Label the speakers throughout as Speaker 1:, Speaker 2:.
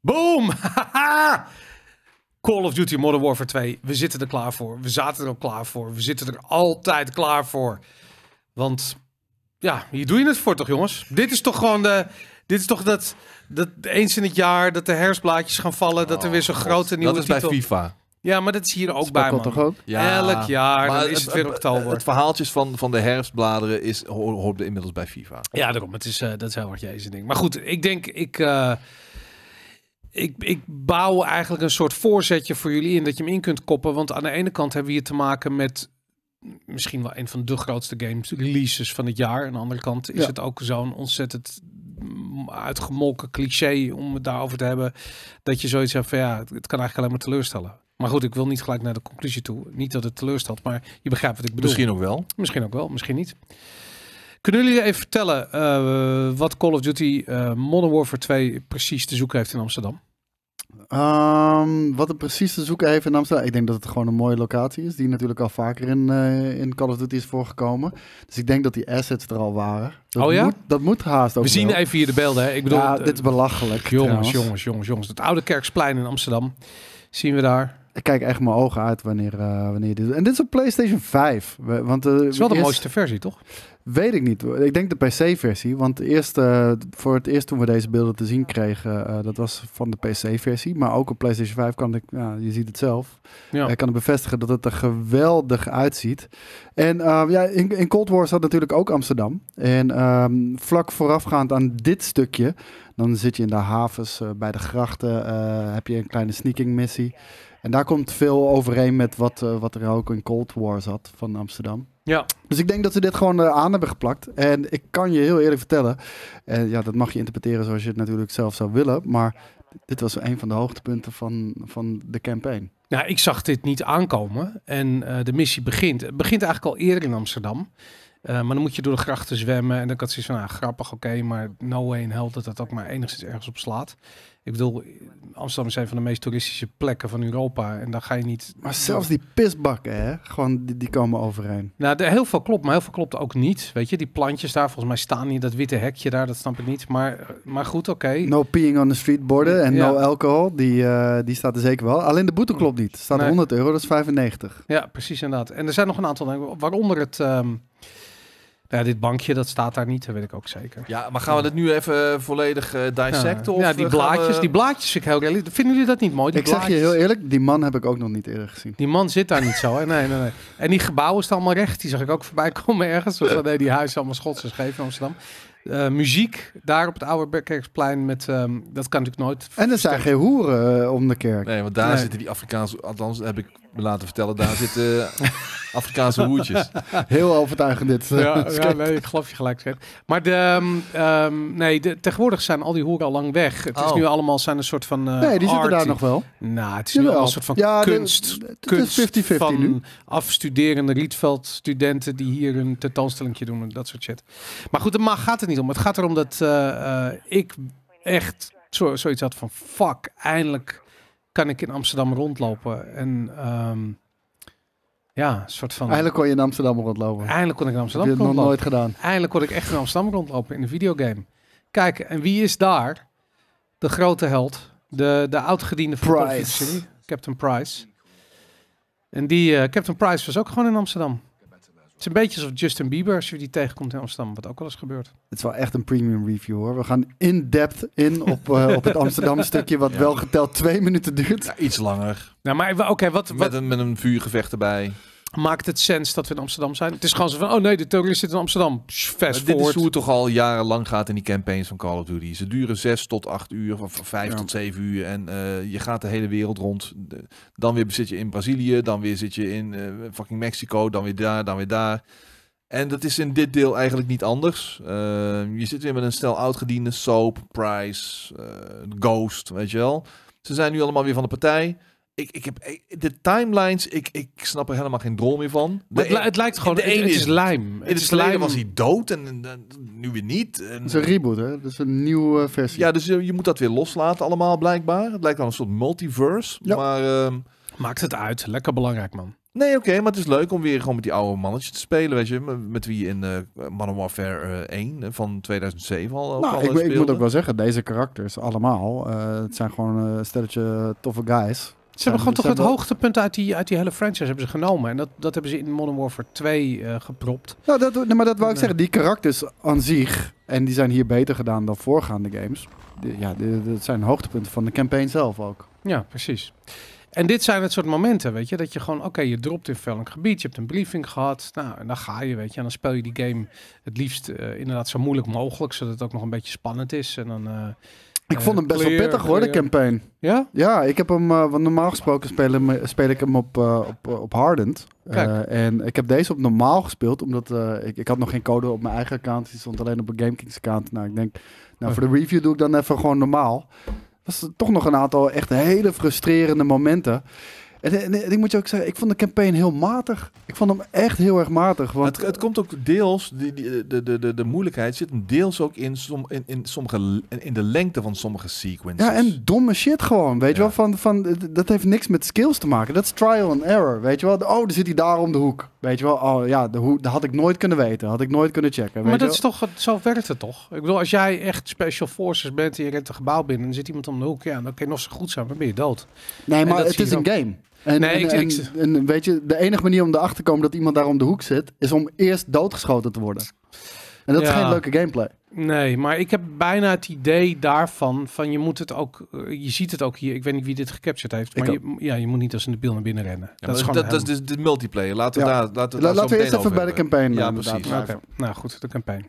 Speaker 1: Boom! Call of Duty Modern Warfare 2. We zitten er klaar voor. We zaten er ook klaar voor. We zitten er altijd klaar voor. Want ja, hier doe je het voor toch, jongens? Dit is toch gewoon de. Dit is toch dat, dat eens in het jaar dat de herfstblaadjes gaan vallen. dat er weer oh, zo'n grote nieuwe dat is bij FIFA. Ja, maar dat is hier ook bij, man. toch ook? Ja, Elk jaar dan is het, weer oktober. Het
Speaker 2: verhaaltjes van, van de herfstbladeren is, hoort inmiddels bij FIFA.
Speaker 1: Ja, daarom. Het is, eh, dat is heel wat jezus ding. Maar goed, ik denk... Ik, eh, ik, ik bouw eigenlijk een soort voorzetje voor jullie in dat je hem in kunt koppen. Want aan de ene kant hebben we hier te maken met misschien wel een van de grootste games releases van het jaar. Aan de andere kant is het ook zo'n ontzettend uitgemolken cliché om het daarover te hebben. Dat je zoiets hebt van ja, het kan eigenlijk alleen maar teleurstellen. Maar goed, ik wil niet gelijk naar de conclusie toe. Niet dat het teleurstelt, maar je begrijpt wat ik bedoel. Misschien ook wel. Misschien ook wel, misschien niet. Kunnen jullie even vertellen eh, wat Call of Duty eh, Modern Warfare 2 precies te zoeken heeft in Amsterdam?
Speaker 3: Ehm, wat het precies te zoeken heeft in Amsterdam. Ik denk dat het gewoon een mooie locatie is. Die natuurlijk al vaker in, eh, in Call of Duty is voorgekomen. Dus ik denk dat die assets er al
Speaker 1: waren. Dat oh ja? Moet,
Speaker 3: dat moet haast ook. We zien even hier de beelden. Hè? Ik bedoel, dit is
Speaker 1: belachelijk. Jongens, jongens, jongens, jongens. Het Oude Kerksplein in Amsterdam zien we daar. Ik kijk echt mijn ogen uit wanneer, uh,
Speaker 3: wanneer dit... En dit is op PlayStation 5. Want, eh, het is wel de mooiste versie, toch? Weet ik niet. Ik denk de PC-versie. Want eerst, uh, voor het eerst toen we deze beelden te zien kregen, eh, dat was van de PC-versie. Maar ook op PlayStation 5 kan ik, Ja, je ziet het zelf, ja. ik kan het bevestigen dat het er geweldig uitziet. En ja, in, in, Cold War zat natuurlijk ook Amsterdam. En um, vlak voorafgaand aan dit stukje, dan zit je in de havens, bij de grachten, heb je een kleine sneaking missie. En daar komt veel overeen met wat, eh, wat er ook in Cold War zat van Amsterdam. Ja. Dus ik denk dat ze dit gewoon eh, aan hebben geplakt. En ik kan je heel eerlijk vertellen, en ja, dat mag je interpreteren zoals je het natuurlijk zelf zou willen, maar dit was een van de hoogtepunten
Speaker 1: van, van de campaign. Nou, ik zag dit niet aankomen en eh, de missie begint. Het begint eigenlijk al eerder in Amsterdam. maar dan moet je door de grachten zwemmen. En dan had ze van, ah, grappig, oké, maar no way in hell dat dat ook maar enigszins ergens op slaat. Ik bedoel, Amsterdam is een van de meest toeristische plekken van Europa. En daar ga je niet. Maar zelfs die pisbakken, hè? Gewoon, die, die komen overeen. Nou, de, heel veel klopt, maar heel veel klopt ook niet. Weet je, die plantjes daar, volgens mij staan niet dat witte hekje daar, dat snap ik niet. Maar, maar
Speaker 3: goed, oké. No peeing on the street borden en no alcohol, die, eh, die staat er zeker wel. Alleen de boete klopt niet. Staat 100 euro, dat is 95.
Speaker 1: Ja, precies inderdaad. En er zijn nog een aantal dingen, waaronder het. Ehm, ja, dit bankje, dat staat daar niet, dat weet ik ook zeker. Ja, maar gaan we
Speaker 2: dat nu even eh, volledig uh, dissecten? Ja, ja die eh, blaadjes, die
Speaker 1: blaadjes ik heel eerlijk. Vinden jullie dat niet mooi? Die ik blaadjes? zeg je heel eerlijk, die man heb ik ook nog niet eerder gezien. Die man zit daar niet zo, hè? Nee, nee, nee. En die gebouwen staan allemaal recht, die zag ik ook voorbij komen ergens. Van, nee, die huizen allemaal Schots en scheef in Amsterdam. muziek daar op het oude Bekkerplein met ehm, dat kan natuurlijk nooit. En er zijn
Speaker 3: geen hoeren om de kerk. Nee, want daar zitten
Speaker 2: die Afrikaanse, althans heb ik me laten vertellen, daar zitten Afrikaanse hoertjes. Heel overtuigend dit. Eh, ja, ik geloof je gelijk.
Speaker 1: Maar de, ehm, ehm, nee, de, tegenwoordig zijn al die hoeren al lang weg. Het is oh. nu allemaal zijn een soort van eh, Nee, die zitten daar nog wel. Nou, het is nu al een soort van ja, kunst. kunst 50 /50 van afstuderende Rietveld studenten die hier een tentoonstelling doen en dat soort shit. Maar goed, maar gaat het niet om. Het gaat erom dat eh, ik echt zo, zoiets had van fuck, eindelijk kan ik in Amsterdam rondlopen. En ehm, ja, soort van... Eigenlijk
Speaker 3: kon je in Amsterdam rondlopen. Eindelijk kon ik in Amsterdam rondlopen. nog nooit gedaan.
Speaker 1: Eindelijk kon ik echt in Amsterdam rondlopen in een videogame. Kijk, en wie is daar? De grote held. De, de oudgediende Price. Captain Price. En die eh, Captain Price was ook gewoon in Amsterdam. Het is een beetje alsof Justin Bieber, als je die tegenkomt in Amsterdam, wat ook wel eens gebeurt.
Speaker 3: Het is wel echt een premium review hoor. We gaan in-depth in op, eh, op het Amsterdam stukje, wat wel
Speaker 1: geteld twee minuten duurt. Ja, iets langer. Nou, maar oké, wat, wat... Met, een, met een vuurgevecht erbij maakt het sens dat we in Amsterdam zijn? Het is gewoon zo van, oh nee, de terrorist zit in Amsterdam. Fast dit is hoe
Speaker 2: het toch al jarenlang gaat in die campagnes van Call of Duty. Ze duren zes tot acht uur, of vijf tot zeven uur. En eh, je gaat de hele wereld rond. Dan weer zit je in Brazilië, dan weer zit je in eh, fucking Mexico, dan weer daar, dan weer daar. En dat is in dit deel eigenlijk niet anders. Eh, je zit weer met een stel oudgediende, Soap, Price, Ghost, weet je wel. Ze zijn nu allemaal weer van de partij. Ik, ik heb eh, de timelines, ik, ik snap er helemaal geen drol meer van. het, het, lijkt gewoon, de het, ene is, lijm. In het, slijm is lijm was hij dood en, nu weer niet. het is een reboot, hè? Dat is een nieuwe eh, versie. Ja, dus eh, je, moet dat weer loslaten allemaal blijkbaar. Het lijkt wel een soort multiverse. Ja. Maar, ehm, Maakt het uit. Lekker belangrijk, man. Nee, oké, maar het is leuk om weer gewoon met die oude mannetjes te spelen, weet je. Met wie in man Modern Warfare uh, 1 van 2007 al ook nou, ik, ik, moet ook
Speaker 3: wel zeggen, deze karakters allemaal, het zijn gewoon een stelletje toffe guys. Ze hebben gewoon toch het
Speaker 1: hoogtepunt uit die, uit die hele franchise hebben ze genomen. En dat, dat hebben ze in Modern Warfare 2 uh, eh, gepropt. Nou, dat, maar dat wou ik zeggen. Die karakters
Speaker 3: aan zich, en die zijn hier beter gedaan dan voorgaande games. De, ja, dat zijn hoogtepunten van de campaign zelf ook.
Speaker 1: Ja, precies. En dit zijn het soort momenten, weet je, dat je gewoon, oké, je dropt in een gebied, je hebt een briefing gehad, nou, en dan ga je, weet je, en dan speel je die game het liefst eh, inderdaad zo moeilijk mogelijk, zodat het ook nog een beetje spannend is. En dan... Eh, ik vond hem best wel pittig hoor, de campaign.
Speaker 3: Ja? Ja, ik heb hem, eh, want normaal gesproken speel, ik hem op, uh, op, eh, op Hardend. Uh, en ik heb deze op normaal gespeeld, omdat ik, ik had nog geen code op mijn eigen account. Die stond alleen op een GameKings account. Nou, ik denk, nou, voor de oh. review doe ik dan even gewoon normaal. Dat was toch nog een aantal echt hele frustrerende momenten ik moet je ook zeggen, ik vond de campaign heel
Speaker 2: matig. Ik vond hem echt heel erg matig. Want het, het komt ook deels, die, die, de, de, de, de moeilijkheid zit deels ook in, som, in, in, sommige, in de lengte van sommige sequences.
Speaker 3: Ja, en domme shit gewoon, weet je wel. Van, van, dat heeft niks met skills te maken. Dat is trial and error, weet je wel. Oh, dan zit hij daar om de hoek. Weet je wel, oh ja, de hoek, dat had ik nooit kunnen weten. Had ik nooit kunnen checken. maar dat is
Speaker 1: toch, zo werkt het toch? Ik bedoel, als jij echt special forces bent en je rent een gebouw binnen en zit iemand om de hoek, ja, dan kun je nog zo goed zijn, maar ben je dood. Nee, maar het is een game. En, nee, ik,
Speaker 3: weet je, de enige manier om erachter te komen dat iemand daar om de hoek zit, is om eerst doodgeschoten te worden.
Speaker 1: En dat is geen leuke gameplay. Nee, maar ik heb bijna het idee daarvan, van je moet het ook, eh, je ziet het ook hier, ik weet niet wie dit gecaptured heeft, maar je, ja, je moet niet als een debiel naar binnen rennen. dat, is gewoon. dat, is dus
Speaker 2: de multiplayer, laten we daar, laten we, daar laten we eerst even bij de campaign. Ja, precies.
Speaker 1: Nou goed, de campaign.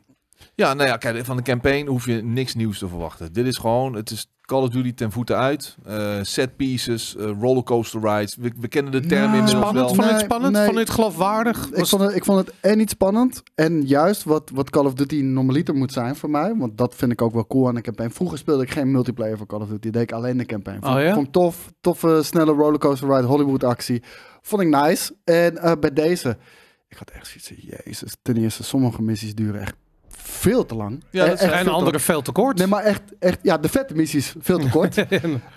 Speaker 2: Ja, nou ja, kijk, van de campaign hoef je niks nieuws te verwachten. Dit is gewoon, het is Call of Duty ten voeten uit. Uh, set pieces, uh, rollercoaster rides. We, we, kennen de term nou, inmiddels wel. Vond het spannend? Nee. Vond het
Speaker 1: geloofwaardig?
Speaker 3: Ik, vond het, ik vond het en niet spannend. En juist wat, wat Call of Duty normaliter moet zijn voor mij. Want dat vind ik ook wel cool aan de campaign. Vroeger speelde ik geen multiplayer van Call of Duty. Deed ik alleen de campaign. Vond, oh, ja? vond tof. Toffe, snelle rollercoaster ride, Hollywood actie. Vond ik nice. En eh, bij deze... Ik had echt zoiets jezus, ten eerste, sommige missies duren echt veel te lang. Ja, dat is e- een andere veel te kort. Nee, maar echt, echt ja, de vette missies veel te kort.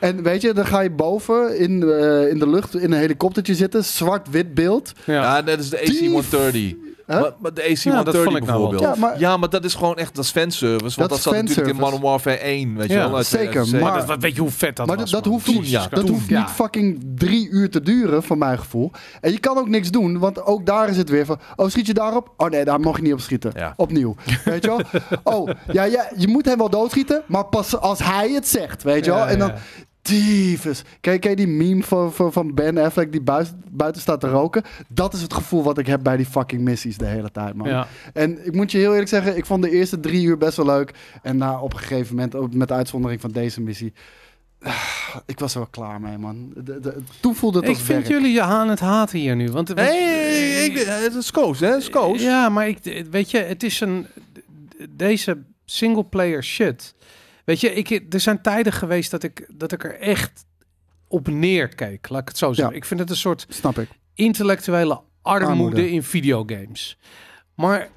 Speaker 3: en weet je, dan ga je boven in, eh, in de lucht in een helikoptertje zitten, zwart-wit beeld.
Speaker 2: Ja, dat is de AC-130. Maar, maar, de ac dat ja, nou bijvoorbeeld. Nou ja, maar, ja maar, dat is gewoon echt, dat is fanservice. Want dat, dat zat natuurlijk in Modern Warfare 1, weet je wel. Zeker, maar... weet je hoe vet dat is Maar dat, hoeft, niet, dat hoeft niet
Speaker 3: fucking drie uur te duren, van mijn gevoel. En je kan ook niks doen, want ook daar is het weer van... Oh, schiet je daarop? Oh nee, daar mag je niet op schieten. Opnieuw. Weet je wel?
Speaker 2: Oh, ja, ja,
Speaker 3: je moet hem wel doodschieten, maar pas als hij het zegt, weet je wel? En dan Dieves, Kijk, kijk die meme van, van, van Ben Affleck die buiten, buiten staat te roken. Dat is het gevoel wat ik heb bij die fucking missies de hele tijd, man. Ja. En ik moet je heel eerlijk zeggen, ik vond de eerste drie uur best wel leuk. En na op een gegeven moment, met uitzondering van deze missie, ah, ik was er wel klaar mee, man. De,
Speaker 1: toen voelde het Ik vind jullie je aan het haten hier nu. Want was... hey, ik, het is koos, hè? Het koos. Ja, maar ik, weet je, het is een... Deze single player shit Weet je, ik, er zijn tijden geweest dat ik, dat ik er echt op neerkeek. Laat ik het zo zeggen. Ik vind het een soort Snap ik. intellectuele armoede in videogames. Maar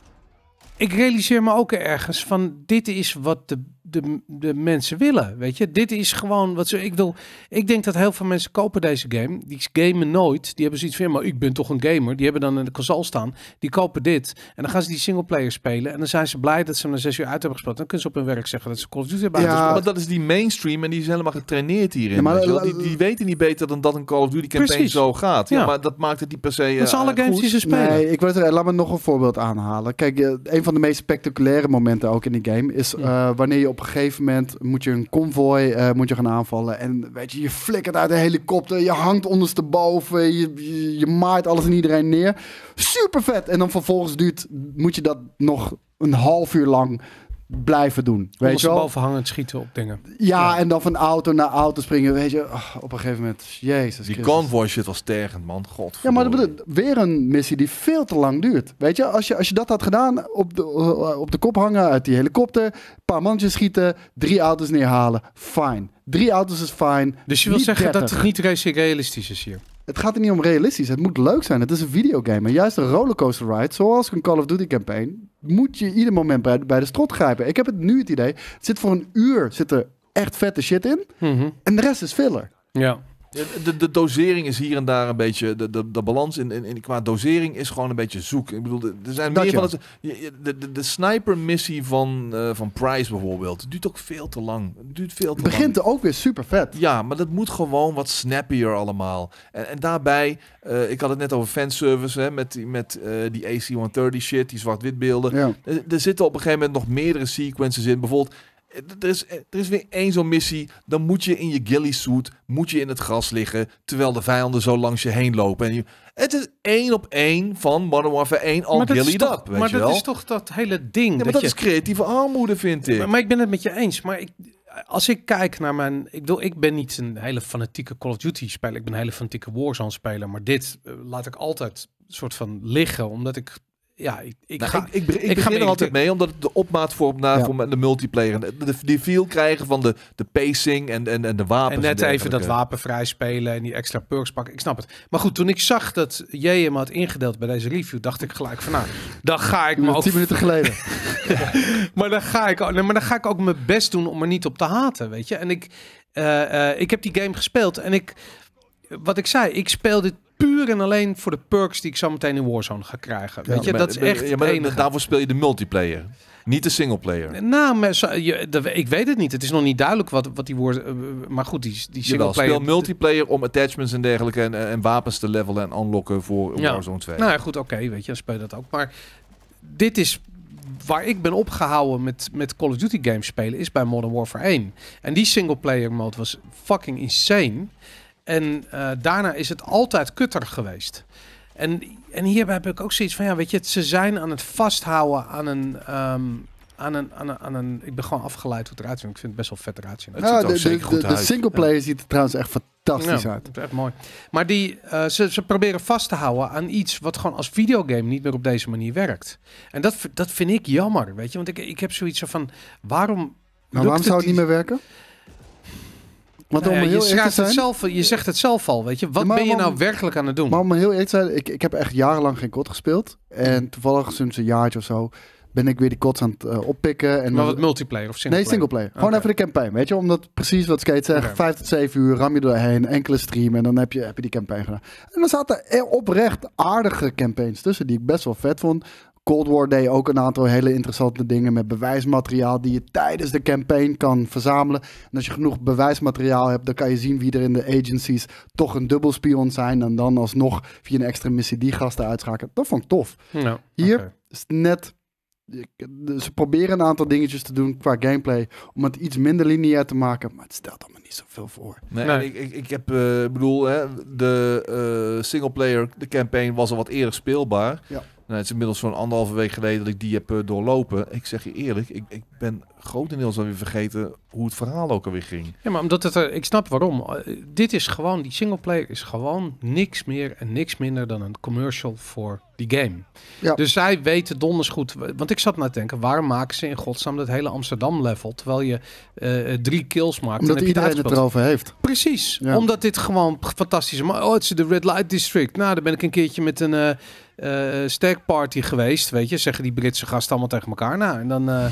Speaker 1: ik realiseer me ook ergens van dit is wat de de, de mensen willen. Weet je, dit is gewoon wat ze. Ik wil. Ik denk dat heel veel mensen kopen deze game. Die gamen nooit. Die hebben zoiets van: maar ik ben toch een gamer. Die hebben dan in de console staan. Die kopen dit. En dan gaan ze die singleplayer spelen. En dan zijn ze blij dat ze hem een zes uur uit hebben gespeeld. Dan kunnen ze op hun werk zeggen dat ze Call of Duty hebben ja. Maar
Speaker 2: dat is die mainstream en die is helemaal getraineerd hierin. maar, die, die, weten niet beter dan dat een Call of Duty campaign Precies. zo gaat. Ja, Maar dat maakt het niet per se. dat zijn eh, alle games die ze spelen. Nee,
Speaker 3: ik wil er, laat me nog een voorbeeld aanhalen. Kijk, eh, een van de meest spectaculaire momenten ook in die game is eh, wanneer je op op een gegeven moment moet je een convoy eh, moet je gaan aanvallen. En weet je, je flikkert uit de helikopter, je hangt ondersteboven, je, je, maait alles en iedereen neer. Super vet. En dan vervolgens duurt, moet je dat nog een half uur lang
Speaker 2: blijven doen. Weet je wel?
Speaker 1: bovenhangend schieten op dingen.
Speaker 3: Ja, en dan van auto naar auto
Speaker 2: springen. Weet je, oh, op een gegeven moment, jezus Die convoy shit was tergend, man. God. Ja,
Speaker 3: maar dat weer een missie die veel te lang duurt. Weet je, als je, als je dat had gedaan, op de, eh, op de kop hangen uit die helikopter, een paar mannetjes schieten, drie auto's neerhalen, Fijn. Drie auto's is fijn. Dus je wil zeggen dat het niet
Speaker 1: realistisch is hier?
Speaker 3: Het gaat er niet om realistisch. Het moet leuk zijn. Het is een videogame. En juist een rollercoaster ride, zoals een Call of Duty campaign, moet je ieder moment bij, bij de strot grijpen. Ik heb het nu het idee, het zit voor een uur zit er echt vette shit in. Mhm. En de rest is filler.
Speaker 2: Ja. De, de, dosering is hier en daar een beetje. De, de, de balans in, in, in, qua dosering is gewoon een beetje zoek. Ik bedoel, er zijn meer van. de, de, de sniper-missie van, eh, van Price bijvoorbeeld. duurt ook veel te lang. duurt veel te Begint er ook weer super vet. Ja, maar dat moet gewoon wat snappier allemaal. En, en daarbij, eh, ik had het net over fanservice. Hè, met met eh, die AC-130 shit, die zwart-wit beelden. Er, er, zitten op een gegeven moment nog meerdere sequences in. Bijvoorbeeld er is, eh, er is weer één zo'n missie. Dan moet je in je ghillie suit, moet je in het gras liggen, terwijl de vijanden zo langs je heen lopen. En je, het is één op één van Modern Warfare 1 al ghillied up, weet Maar dat is
Speaker 1: toch dat hele ding. maar dat, dat is creatieve armoede, vind ik. Maar, ik ben het met je eens. Maar ik, als ik kijk naar mijn... Ik bedoel, ik ben niet een hele fanatieke Call of Duty speler. Ik ben een hele fanatieke Warzone speler. Maar dit eh, laat ik altijd soort van liggen, omdat ik ja, ik, nou, ga, ik, begin er altijd mee,
Speaker 2: omdat de opmaat vormt naar ja. de multiplayer. De, de, feel krijgen van de, de pacing en, en, en de wapens. net even dat
Speaker 1: wapenvrij spelen en die extra perks pakken. Ik snap het. Maar goed, toen ik zag dat jij hem had ingedeeld bij deze review, dacht ik gelijk van nou, dan ga ik me ook... Tien minuten geleden. maar, dan ga ik, nee, maar dan ga ik ook mijn best doen om er niet op te haten, weet je. En ik, eh, eh, ik heb die game gespeeld en ik... Wat ik zei, ik speel dit puur en alleen voor de perks die ik zo meteen in Warzone ga krijgen. Weet je, dat is echt. Ja, maar
Speaker 2: daarvoor speel je de multiplayer. Niet de singleplayer.
Speaker 1: Nou, maar zo, ik weet het niet. Het is nog niet duidelijk wat, wat die woorden. Eh, maar goed, die, die singleplayer. Jawel, speel
Speaker 2: multiplayer om attachments en dergelijke. En, eh, en wapens te levelen en unlocken voor ja. Warzone 2. Nou
Speaker 1: ja, goed, oké. weet je, speel dat ook. Maar dit is waar ik ben opgehouden met, met Call of Duty games spelen. Is bij Modern Warfare 1. En die singleplayer mode was fucking insane. En eh, daarna is het altijd kutter geweest. En, en hier heb ik ook zoiets van, ja, weet je, ze zijn aan het vasthouden aan een... Ehm, aan een, aan, een, ik ben gewoon afgeleid hoe het eruit ziet. Ik vind het best wel vet eruit nou, zien. Het ja, de, ook zeker de, goed de, uit. de singleplayer
Speaker 3: ziet er trouwens echt fantastisch ja, uit.
Speaker 1: Echt mooi. Maar die, eh, ze, ze proberen vast te houden aan iets wat gewoon als videogame niet meer op deze manier werkt. En dat, dat vind ik jammer, weet je. Want ik, ik heb zoiets van, waarom... Maar waarom zou het niet meer werken? Nou ja, heel je, te zelf, je zegt het zelf al, weet je. Wat ben je nou werkelijk aan het doen? Maar
Speaker 3: om heel eerlijk te ik, ik heb echt jarenlang geen kot gespeeld. En toevallig sinds een jaartje of zo ben ik weer die kots aan het eh,
Speaker 1: oppikken. En maar wat multiplayer of singleplayer? Nee, singleplayer. Gewoon
Speaker 3: even de campaign, weet je. Omdat precies wat Skate zegt, okay. 5 tot 7 uur ram je doorheen, enkele streamen en dan heb je, heb je die campaign gedaan. En dan zaten er oprecht aardige campaigns tussen die ik best wel vet vond. Cold War deed ook een aantal hele interessante dingen met bewijsmateriaal die je tijdens de campaign kan verzamelen. En als je genoeg bewijsmateriaal hebt, dan kan je zien wie er in de agencies toch een dubbelspion zijn. En dan alsnog via een extra missie die gasten uitschakelen. Dat vond ik tof. Hm, nou, Hier okay. is net. Dus ze proberen een aantal dingetjes te doen qua gameplay om het iets minder lineair te maken, maar het stelt allemaal niet zoveel voor.
Speaker 2: Nee, Ik, ik, ik, heb, eh, bedoel, hè, de eh, single singleplayer, de campaign was al wat eerder speelbaar. Ja. Nou, het is inmiddels zo'n anderhalve week geleden dat ik die heb eh, doorlopen. Ik zeg je eerlijk, ik, ik ben grotendeels alweer vergeten hoe het verhaal ook alweer ging.
Speaker 1: Ja, maar omdat het er, ik snap waarom. Eh, dit is gewoon, die singleplayer is gewoon niks meer en niks minder dan een commercial voor die game. Ja. Dus zij weten donders goed. Want ik zat na nou te denken, waar maken ze in godsnaam dat hele Amsterdam-level? Terwijl je eh, eh, drie kills maakt. en heb iedereen je het, erover heeft. Precies. Omdat dit gewoon fantastisch is. Oh, het is de Red Light District. Nou, daar ben ik een keertje met een... Uh, eh, stack party geweest, weet je. Zeggen die Britse gasten allemaal tegen elkaar. Nou, en dan...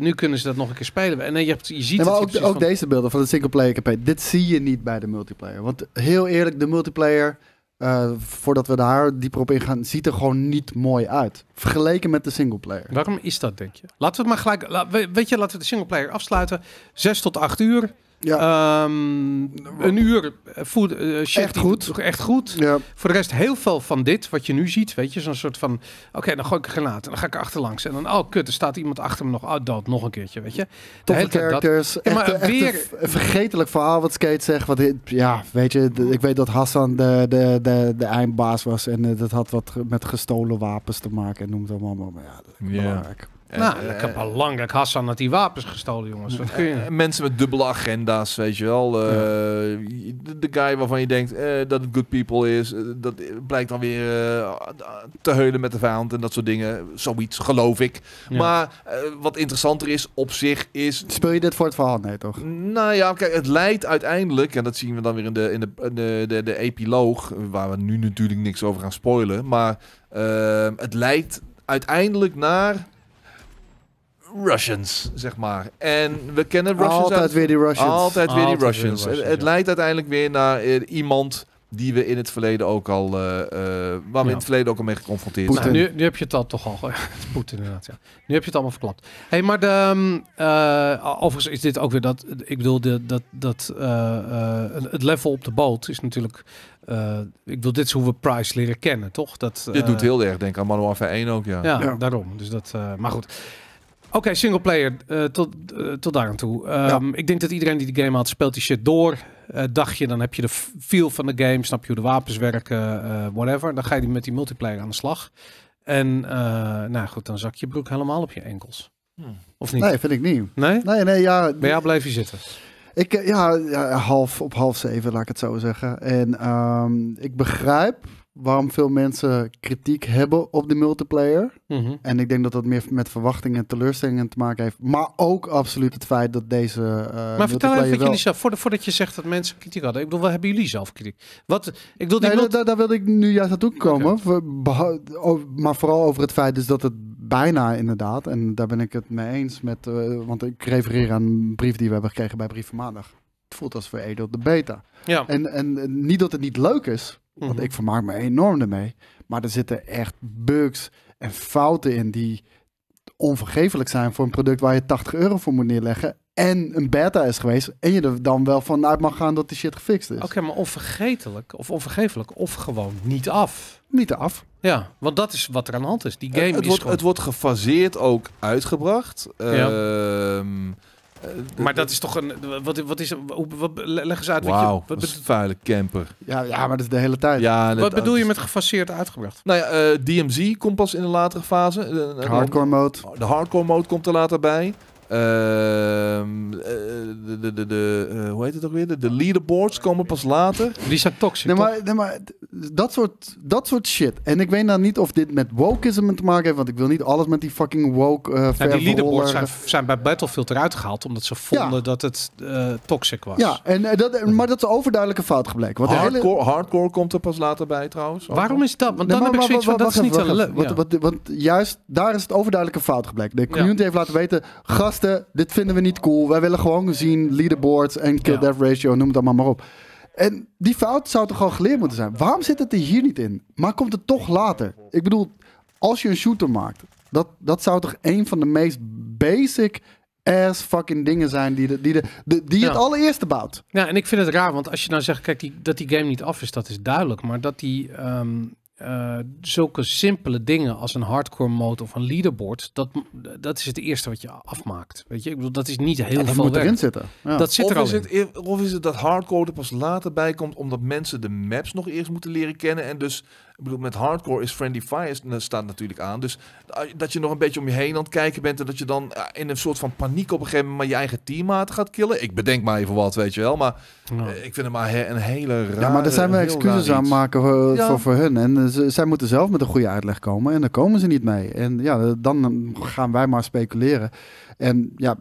Speaker 1: nu kunnen ze dat nog een keer spelen. En je, hebt, je ziet maar ook, ook deze
Speaker 3: beelden van de player. campaign. Dit zie je niet bij de multiplayer. Want heel eerlijk, de multiplayer... Eh, voordat we daar dieper op ingaan, ziet er gewoon niet mooi uit. Vergeleken met de singleplayer.
Speaker 1: Waarom is dat, denk je? Laten we het maar gelijk. weet je, laten we de singleplayer afsluiten. Zes tot acht uur. Ja. Ehm, een uur eh, voed, eh, echt goed. Echt goed. Ja. Voor de rest heel veel van dit wat je nu ziet. Weet je, zo'n soort van: oké, dan gooi ik een granaat en dan ga ik er achterlangs. En dan, oh kut, er staat iemand achter me nog. Oh, dood, nog een keertje. Weet je, toffe characters. Dat... echt, maar weer...
Speaker 3: vergetelijk verhaal wat Skate zegt. Wat, ja, weet je, ik weet dat Hassan de, de, de, de eindbaas was. En eh, dat had wat met gestolen wapens te maken en noemt het allemaal. Maar ja, dat is belangrijk
Speaker 2: nou, eh, ik heb al lang dat Hassan dat die wapens gestolen, jongens. Eh, mensen met dubbele agenda's, weet je wel. Eh, de guy waarvan je denkt dat het good people is. dat blijkt dan weer te heulen met de vijand en dat soort dingen. Zoiets, geloof ik. Maar wat interessanter is op zich is... Speel je dit voor het verhaal? Nee, toch? Nou ja, kijk, het leidt uiteindelijk... en dat zien we dan weer in de, in de, de, de, epiloog... waar we nu natuurlijk niks over gaan spoilen. Maar het leidt uiteindelijk naar Russians, zeg maar. En we kennen Russians. Altijd weer die Russians. Altijd, weer die Russians. Het, het, leidt uiteindelijk weer naar eh, iemand die we in het verleden ook al, uh, waar we in het verleden ook al mee geconfronteerd zijn. Nou, nu,
Speaker 1: nu, heb je het al toch al, Poetin inderdaad, ja. Nu heb je het allemaal verklapt. hey, maar de, ehm, overigens is dit ook weer dat, ik bedoel, de, dat, dat het level op de boot is natuurlijk, ik bedoel, dit is hoe we Price leren kennen, toch?
Speaker 2: Dat, dit doet heel erg denken aan Manuel 1 ook, ja. ja. Ja,
Speaker 1: daarom. Dus dat, maar goed. Oké, single player eh, tot, eh, tot daar aan toe. Ehm, ik denk dat iedereen die de game had, speelt die shit door. Uh, dagje, dan heb je de feel van de game, snap je hoe de wapens werken, whatever. Dan ga je met die multiplayer aan de slag. En nou goed, dan zak je broek helemaal op je enkels. Hmm. Of niet? Nee, vind ik niet. Nee? Nee, nee, ja. blijf je zitten? Ik, ja, ja half,
Speaker 3: op half zeven, laat ik het zo zeggen. En ehm, ik begrijp waarom veel mensen kritiek hebben op de multiplayer. Mhm. En ik denk dat dat meer met verwachtingen en teleurstellingen te maken heeft. Maar ook absoluut het feit dat deze. Uh, maar vertel even
Speaker 1: voordat je zegt dat mensen kritiek hadden. Ik bedoel, wat hebben jullie zelf kritiek? Wat, ik bedoel, daar,
Speaker 3: daar wilde ik nu juist naartoe komen. Maar vooral over het feit dus dat het bijna inderdaad, en daar ben ik het mee eens met. Eh, want ik refereer aan een brief die we hebben gekregen bij Brief van Maandag. Het voelt als veredeld de beta. Ja. En, en niet dat het niet leuk is, want mhm. ik vermaak me enorm ermee. Maar er zitten echt bugs en fouten in die onvergevelijk zijn voor een product waar je 80 euro voor moet neerleggen. En een beta is geweest. En je er dan wel vanuit mag
Speaker 1: gaan dat die shit gefixt is. Oké, maar onvergetelijk of onvergevelijk, of gewoon niet af. Niet af.
Speaker 2: Ja, want dat is wat er aan de hand is. Die eh, game het, het is wordt, gewoon... Het wordt gefaseerd ook uitgebracht. Ehm, eh, maar
Speaker 1: dat is toch een. Wat, wat is. Wat, leg eens
Speaker 2: uit. wat is een vuile camper. Ja, ja, maar dat is de hele tijd. wat bedoel je met gefaseerd uitgebracht? Nou ja, eh, DMZ komt pas in de latere fase. Eh, de, hardcore mode. De hardcore mode komt er later bij. Ehm, eh, de, de, de, de eh, hoe heet het ook weer? De, de leaderboards komen pas later. Die zijn toxisch. Nee, maar, nee, maar dat, soort, dat soort shit.
Speaker 3: En ik weet nou niet of dit met wokeism te maken heeft, want ik wil niet alles met die fucking woke uh, Die leaderboards zijn,
Speaker 1: zijn, bij Battlefield eruit gehaald, omdat ze vonden dat het uh, toxic was. Ja, en,
Speaker 3: dat, maar dat is overduidelijke fout gebleken. Want hardcore, hardcore komt er pas
Speaker 1: later bij trouwens. Waarom is dat? Want dan
Speaker 3: heb ik zoiets van, dat is niet zo leuk. Want, juist daar is het overduidelijke fout gebleken. De community heeft laten weten, gast dit vinden we niet cool. Wij willen gewoon zien leaderboards en kill-death ratio, noem het allemaal maar op. En die fout zou toch al geleerd moeten zijn? Waarom zit het er hier niet in? Maar komt het toch later? Ik bedoel, als je een shooter maakt, dat, dat zou toch een van de meest basic ass fucking dingen zijn die, de, die, de, de die het allereerste bouwt.
Speaker 1: Ja, en ik vind het raar, want als je nou zegt, kijk, die, dat die game niet af is, dat is duidelijk. Maar dat die, ehm, eh, zulke simpele dingen als een hardcore mode of een leaderboard, dat, dat is het eerste wat
Speaker 2: je afmaakt. Weet je, ik bedoel, dat is niet heel ja, veel moet erin zitten. Dat zit er al in. of is het dat hardcore er pas later bij komt, omdat mensen de maps nog eerst moeten leren kennen en dus ik bedoel, met hardcore is Friendly Fire staat natuurlijk aan. Dus dat je nog een beetje om je heen aan het kijken bent. En dat je dan in een soort van paniek op een gegeven moment maar je eigen teammaat gaat killen. Ik bedenk maar even wat, weet je wel. Maar eh, ik vind het maar een hele raar. Ja, maar daar zijn we excuses aan
Speaker 3: maken voor, voor, hun. En eh, ze, zij moeten zelf met een goede uitleg komen. En daar komen ze niet mee. En ja, eh, dan gaan wij maar speculeren. En ja,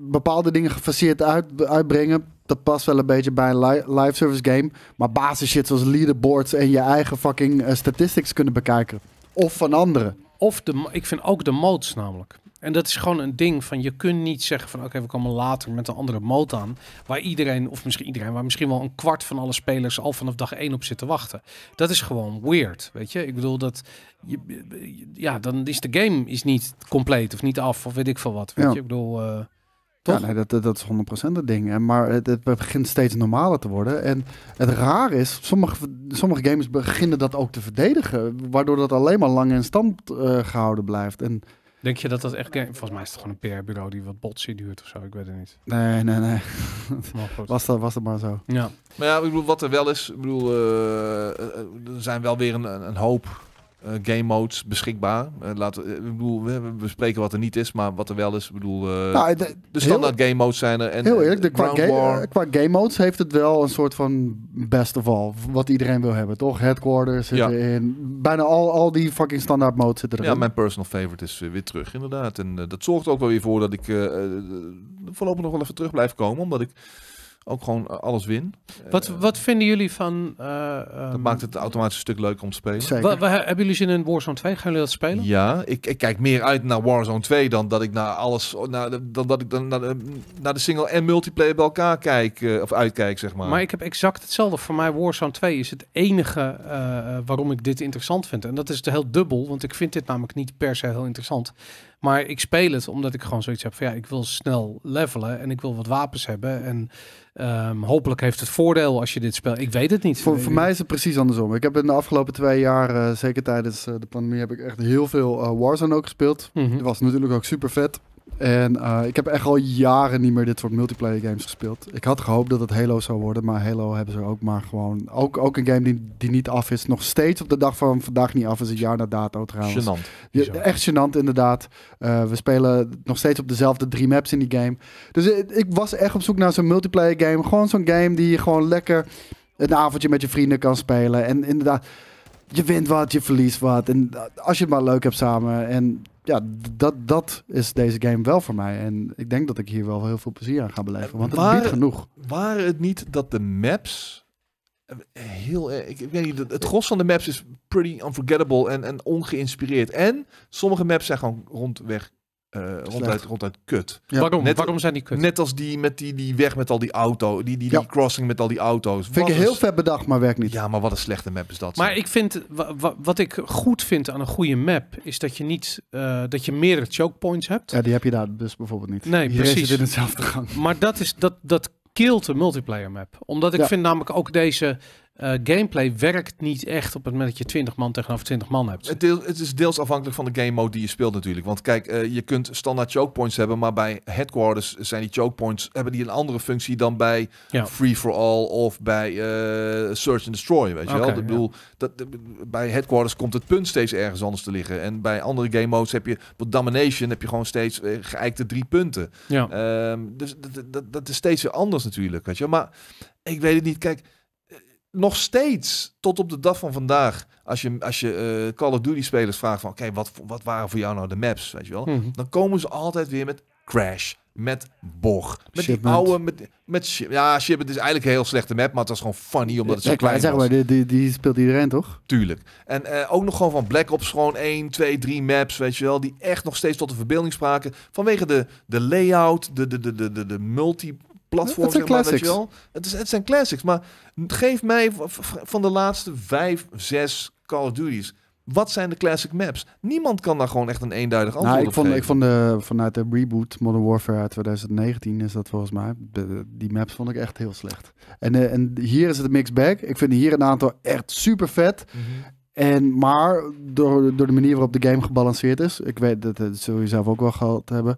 Speaker 3: bepaalde dingen gefaseerd uit, uitbrengen dat past wel een beetje bij een live service game. Maar basis shit zoals leaderboards en je eigen fucking eh, statistics kunnen bekijken. Of van anderen.
Speaker 1: Of de, ik vind ook de modes namelijk. En dat is gewoon een ding van je kunt niet zeggen van oké, we komen later met een andere mode aan. Waar iedereen, of misschien iedereen, waar misschien wel een kwart van alle spelers al vanaf dag één op zit te wachten. Dat is gewoon weird. Weet je, ik bedoel dat. Je, eh, ja, dan is de game is niet compleet of niet af of weet ik veel wat. Weet ja. je, ik bedoel. Eh, ja,
Speaker 3: nee, dat, dat, is 100% het ding. Hè? Maar het, het, begint steeds normaler te worden. En het raar is, sommige, sommige games beginnen dat ook te verdedigen. Waardoor dat alleen maar lang in stand eh, gehouden blijft. En,
Speaker 1: Denk je dat dat echt... Volgens mij is het gewoon een PR-bureau die wat botsie duurt of zo. Ik weet het niet.
Speaker 3: Nee, nee, nee. was, dat, was dat maar zo.
Speaker 2: Ja. Maar ja, ik bedoel, wat er wel is... Ik bedoel, eh, eh, er zijn wel weer een, een hoop eh, game modes beschikbaar. Eh, laten, eh, ik bedoel, we bespreken wat er niet is, maar wat er wel is. Ik bedoel, nou, de, standaard game modes zijn er. En, heel eerlijk, de, qua,
Speaker 3: qua, game modes heeft het wel een soort van best of all. Wat iedereen wil hebben, toch? Headquarters zit ja. Bijna al, al die fucking standaard modes zitten erin. Ja, mijn
Speaker 2: personal favorite is weer terug, inderdaad. En dat zorgt ook wel weer voor dat ik voorlopig nog wel even terug blijf komen, omdat ik ook gewoon eh, alles win. Wat, eh, wat vinden jullie van... Eh, ehm, dat maakt het automatisch een stuk leuker om te spelen. hebben jullie zin in Warzone 2? Gaan jullie dat spelen? Ja, ik, ik, kijk meer uit naar Warzone 2 dan dat ik naar alles... Naar, dan dat ik dan naar, de, naar de single en multiplayer bij elkaar kijk, of uitkijk, zeg maar. Maar
Speaker 1: ik heb exact hetzelfde. Voor mij Warzone 2 is het enige waarom ik dit interessant vind. En dat is heel dubbel, want ik vind dit namelijk niet per se heel interessant. Maar ik speel het omdat ik gewoon zoiets heb van ja, ik wil snel levelen en ik wil wat wapens hebben. En ehm, hopelijk heeft het voordeel als je dit speelt. Ik weet het niet. Voor, mij is
Speaker 3: het precies andersom. Ik heb in de afgelopen twee jaar, eh, zeker tijdens eh, de pandemie, heb ik echt heel veel eh, Warzone ook gespeeld. Mhm. Dat was natuurlijk ook super vet. En eh, ik heb echt al jaren niet meer dit soort multiplayer games gespeeld. Ik had gehoopt dat het Halo zou worden, maar Halo hebben ze ook maar gewoon. Ook, ook een game die, die niet af is. Nog steeds op de dag van vandaag niet af is, een jaar na dato trouwens. Genant. echt gênant inderdaad. Eh, we spelen nog steeds op dezelfde drie maps in die game. Dus ik, eh, ik was echt op zoek naar zo'n multiplayer game. Gewoon zo'n game die je gewoon lekker een avondje met je vrienden kan spelen. En inderdaad, je wint wat, je verliest wat. En als je het maar leuk hebt samen. En ja, dat, dat is deze game wel voor mij. En ik denk dat ik hier wel heel veel plezier aan ga beleven. Want het waren, biedt genoeg.
Speaker 2: Waren het niet dat de maps eh, heel eh, ik, weet niet, het gros van de maps is pretty unforgettable en, en ongeïnspireerd. En sommige maps zijn gewoon rondweg uh, ronduit, kut. Waarom, net, waarom zijn die kut? Net als die met die, die weg met al die auto, die, die, die crossing met al die auto's. Vind ik heel vet bedacht, maar werkt niet. Ja, maar wat een slechte map is dat.
Speaker 1: Maar ik vind, wat ik goed vind aan een goede map, is dat je niet, eh, dat je meerdere choke points hebt. Ja, die heb je daar
Speaker 3: dus bijvoorbeeld niet. Nee, Hier precies. in hetzelfde gang.
Speaker 1: Maar dat is, dat, dat kilt de multiplayer map. Omdat ik vind namelijk ook deze eh, gameplay werkt niet echt op het moment dat je 20 man tegenover 20 man hebt. Het,
Speaker 2: het is deels afhankelijk van de game mode die je speelt natuurlijk. Want kijk, eh, je kunt standaard choke points hebben, maar bij headquarters zijn die choke points hebben die een andere functie dan bij free for all of bij eh, search and destroy, weet je wel? Ik bedoel, dat, bij headquarters komt het punt steeds ergens anders te liggen en bij andere game modes heb je op domination heb je gewoon steeds geëikte drie punten. Ja. Ehm, dus dat, dat, dat is steeds weer anders natuurlijk, weet je. Maar ik weet het niet. Kijk nog steeds, tot op de dag van vandaag, als je, als je eh, Call of Duty spelers vraagt van, oké, wat, wat waren voor jou nou de maps, weet je wel? Mhm. Dan komen ze altijd weer met Crash, met Borg, met shipment. die oude, met, met ja ja, het is eigenlijk een heel slechte map, maar het was gewoon funny, omdat het zo klein zeg maar, die,
Speaker 3: die, die, speelt iedereen, toch? Tuurlijk.
Speaker 2: En eh, ook nog gewoon van Black Ops, gewoon 1, 2, 3 maps, weet je wel, die echt nog steeds tot de verbeelding spraken, vanwege de, de layout, de, de, de, de, de, de multi platform. Het zijn Het, is, het zijn classics. Maar geef mij van de laatste vijf, zes Call of Duties, Wat zijn de classic maps? Niemand kan daar gewoon echt een eenduidig antwoord nou, ik op vond, geven. Ik vond
Speaker 3: de, eh, vanuit de reboot Modern Warfare uit 2019 is dat volgens mij. De, die maps vond ik echt heel slecht. En, eh, en hier is het een mixed bag. Ik vind hier een aantal echt super vet. Mhm. En, maar door, door de manier waarop de game gebalanceerd is, ik weet dat, eh, dat zul zelf ook wel gehad hebben.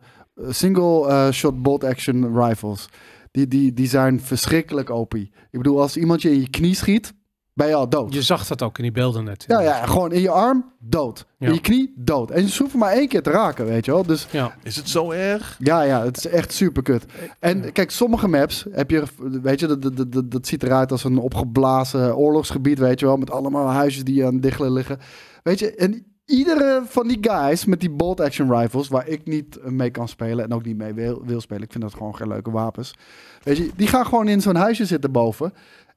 Speaker 3: Single shot bolt action rifles die, die, die zijn verschrikkelijk OP. Ik bedoel, als iemand je in je knie schiet, ben je al dood.
Speaker 1: Je zag dat ook in die beelden net. Ja,
Speaker 3: ja gewoon in je arm, dood. In je knie, dood. En je hoeft maar één keer te raken, weet je wel. Dus, ja. Is het zo erg? Ja, ja, het is echt super kut. En kijk, sommige maps heb je, weet je, dat, dat, dat, dat ziet eruit als een opgeblazen oorlogsgebied, weet je wel. Met allemaal huisjes die aan het liggen. Weet je, en iedere van die guys met die bolt action rifles, waar ik niet mee kan spelen en ook niet mee wil, wil spelen, ik vind dat gewoon geen leuke wapens. Weet je, die gaan gewoon in zo'n huisje zitten boven.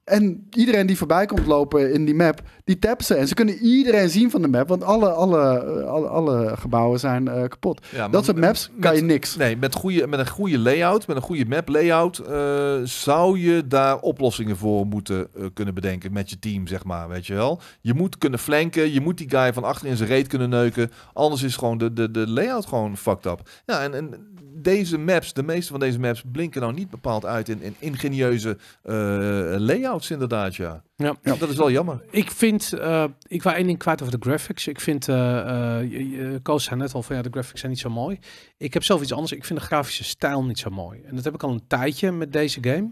Speaker 3: En iedereen die voorbij komt lopen in die map, die tapt ze. En ze kunnen iedereen zien van de map, want alle, alle, eh, alle, gebouwen zijn eh, kapot. dat soort maps kan je niks.
Speaker 2: Nee, met, goede, met een goede layout, met een goede map layout, uh, zou je daar oplossingen voor moeten kunnen bedenken met je team, zeg maar. Weet je wel? Je moet kunnen flanken, je moet die guy van achter in zijn reet kunnen neuken. Anders is gewoon de, de, de layout gewoon fucked up. Ja, en, en deze maps, de meeste van deze maps, blinken nou niet bepaald uit in, in ingenieuze uh, layouts, inderdaad. Ja.
Speaker 1: Ja. dat is wel jammer. Ik vind, eh, ik wou één ding kwijt over de graphics. Ik vind, uh, Koos zei net al van ja, de graphics zijn niet zo mooi. Ik heb zelf iets anders. Ik vind de grafische stijl niet zo mooi. En dat heb ik al een tijdje met deze game.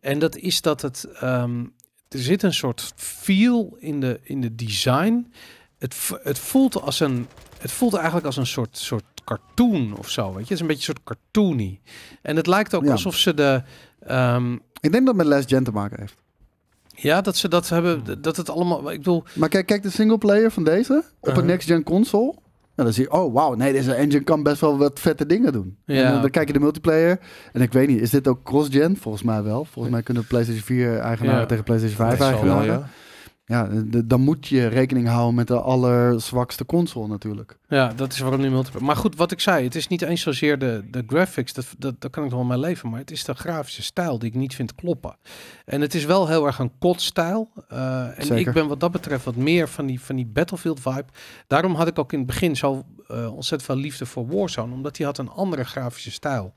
Speaker 1: En dat is dat het, ehm, er zit een soort feel in de, in de design. Het, het voelt als een het voelt eigenlijk als een soort, soort cartoon of zo. Weet je, het is een beetje een soort cartoony. En het lijkt ook alsof ze de. Ehm, ik denk dat het met Last Gen te maken heeft. Ja, dat ze dat hebben. Hmm. Dat het allemaal. Ik bedoel...
Speaker 3: Maar kijk, kijk de singleplayer van deze op een uh-huh. next-gen console. Nou, dan zie je, oh wauw, nee, deze engine kan best wel wat vette dingen doen. Ja. En dan, kijk je de multiplayer. En ik weet niet, is dit ook cross-gen? Volgens mij wel. Volgens mij kunnen PlayStation 4-eigenaren tegen PlayStation 5-eigenaren ja, dan moet je rekening houden met de allerzwakste console natuurlijk.
Speaker 1: Ja, dat is waarom nu multiplayer. Maar goed, wat ik zei, het is niet eens zozeer de, de graphics, dat, dat, dat kan ik nog wel mee leven, maar het is de grafische stijl die ik niet vind kloppen. En het is wel heel erg een kotstijl. Uh, en ik ben wat dat betreft wat meer van die, van die Battlefield vibe. Daarom had ik ook in het begin zo eh, ontzettend veel liefde voor Warzone, omdat die had een andere grafische stijl.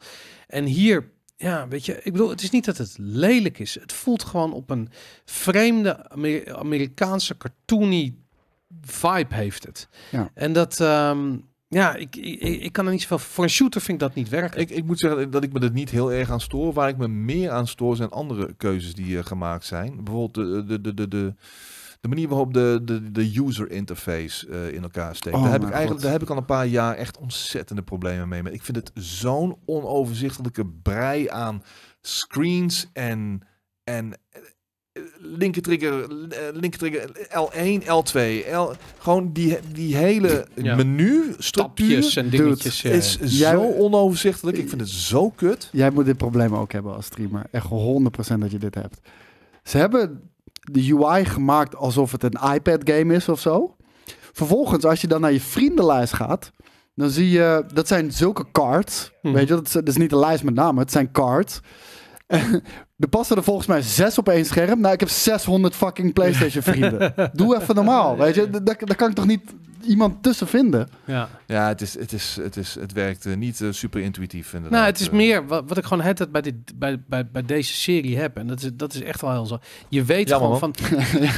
Speaker 1: En hier ja, weet je, ik bedoel, het is niet dat het lelijk is. Het voelt gewoon op een vreemde Amerikaanse cartoony vibe
Speaker 2: heeft het. Ja. En dat, ehm, ja, ik, ik, ik, kan er niet zoveel voor een shooter vind ik dat niet werken. Ik, ik moet zeggen dat ik me er niet heel erg aan stoor. Waar ik me meer aan stoor zijn andere keuzes die eh, gemaakt zijn. Bijvoorbeeld de, de, de, de, de de manier waarop de, de, de user interface eh, in elkaar steekt. Oh daar, heb ik eigenlijk, daar heb ik al een paar jaar echt ontzettende problemen mee. ik vind het zo'n onoverzichtelijke brei aan screens en, en eh, linker trigger, eh, linker trigger L1, L2, L, gewoon die, die hele menu structuur en dingetjes is zo onoverzichtelijk.
Speaker 3: Ik vind het zo kut. Jij moet dit probleem ook hebben als streamer. Echt 100% dat je dit hebt. Ze hebben de UI gemaakt alsof het een iPad-game is of zo. Vervolgens, als je dan naar je vriendenlijst gaat, dan zie je, dat zijn zulke cards. Mhm. Weet je, dat is, is, niet een lijst met namen, het zijn cards. er passen er volgens mij zes op één scherm. Nou, ik heb 600 fucking PlayStation vrienden. Doe even normaal, weet je. dat kan ik toch niet
Speaker 1: iemand tussen vinden.
Speaker 2: Ja, ja het, is, het, is, het, is, het werkt eh, niet uh, super intuïtief. Nou, het is eh.
Speaker 1: meer wat, ik gewoon het bij, dit, bij, bij, bij deze serie heb. En dat is, dat is echt wel heel zo. Je weet gewoon van. ja,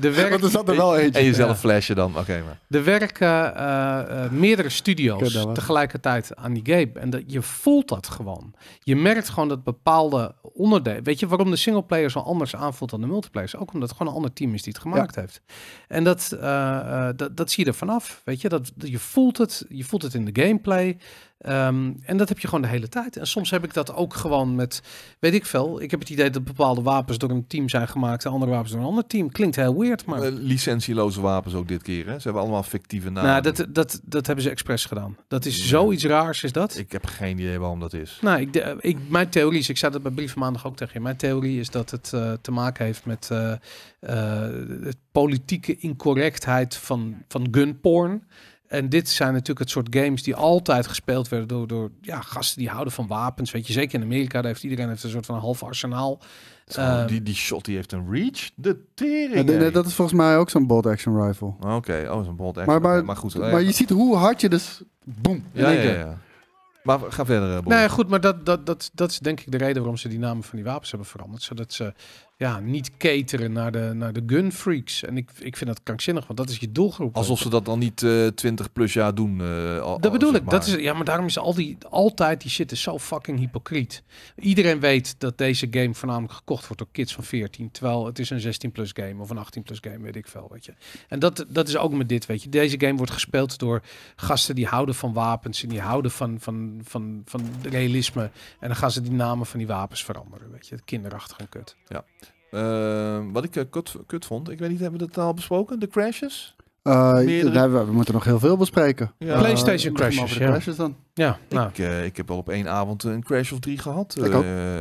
Speaker 2: de werk... Want zat er wel eentje. En jezelf ja. flashen dan. Oké, maar.
Speaker 1: Er werken meerdere studio's tegelijkertijd aan die game. En dat, je voelt dat gewoon. Je merkt gewoon dat bepaalde onderdelen. Weet je waarom de singleplayer zo anders aanvoelt dan de multiplayer? Ook omdat het gewoon een ander team is die het gemaakt heeft. En dat. Eh, eh, dat, dat zie je er vanaf. Weet je, dat, je voelt het. Je voelt het in de gameplay. Ehm, en dat heb je gewoon de hele tijd. En soms heb ik dat ook gewoon met, weet ik veel. Ik heb het idee
Speaker 2: dat bepaalde wapens door een team zijn
Speaker 1: gemaakt en andere wapens door een ander
Speaker 2: team. Klinkt heel weird, maar... Eh, licentieloze wapens ook dit keer, hè? Ze hebben allemaal fictieve namen. Nou, dat, dat, dat hebben ze expres gedaan. Dat is zoiets raars, is dat? Ik heb geen idee waarom dat is.
Speaker 1: Nou, ik, ik, mijn theorie is, ik zei dat bij Brief Maandag ook tegen je. Mijn theorie is dat het eh, te maken heeft met uh, politieke incorrectheid van, van gunporn. En dit zijn natuurlijk het soort games die altijd gespeeld werden door, door ja, gasten die houden van wapens. Weet je, zeker in Amerika, daar heeft iedereen heeft een soort van een half arsenaal.
Speaker 2: Ehm, die, die shot die heeft een reach. De tering. Ja, dat
Speaker 3: is volgens mij ook zo'n bolt action
Speaker 2: rifle. Oké, okay. oh, zo'n bolt action. Maar, maar, maar goed, eh, maar je ziet
Speaker 3: hoe hard
Speaker 1: je dus. Boom. Ja,
Speaker 2: ja, ja, Maar ga verder. Eh, Bob. Nee, goed,
Speaker 1: maar dat, dat, dat, dat is denk ik de reden waarom ze die namen van die wapens hebben veranderd. Zodat ze ja, niet cateren naar de, naar de gunfreaks. En ik, ik vind dat krankzinnig, want dat is je doelgroep. Alsof
Speaker 2: ze dat dan niet uh, eh, 20 plus jaar doen. Uh, al, dat bedoel ik. Dat is, ja,
Speaker 1: maar daarom is al die, altijd die shit zo fucking hypocriet. Iedereen weet dat deze game voornamelijk gekocht wordt door kids van 14. Terwijl het is een 16 plus game of een 18 plus game, weet ik veel. Weet je. En dat, dat is ook met dit, weet je. Deze game wordt gespeeld door gasten die houden van wapens en die houden van, van, van, van, realisme. En dan gaan ze die namen van die wapens veranderen, weet je. Kinderachtig
Speaker 2: en kut. Ja. Ehm, wat ik eh, kut, kut, vond, ik weet niet, hebben we dat al besproken? De crashes? Eh, we,
Speaker 3: we, moeten nog heel veel bespreken.
Speaker 2: Ja. Eh, PlayStation crashes. Ja. dan. Ja, nou. ik, eh, ik heb al op één avond een crash of drie gehad.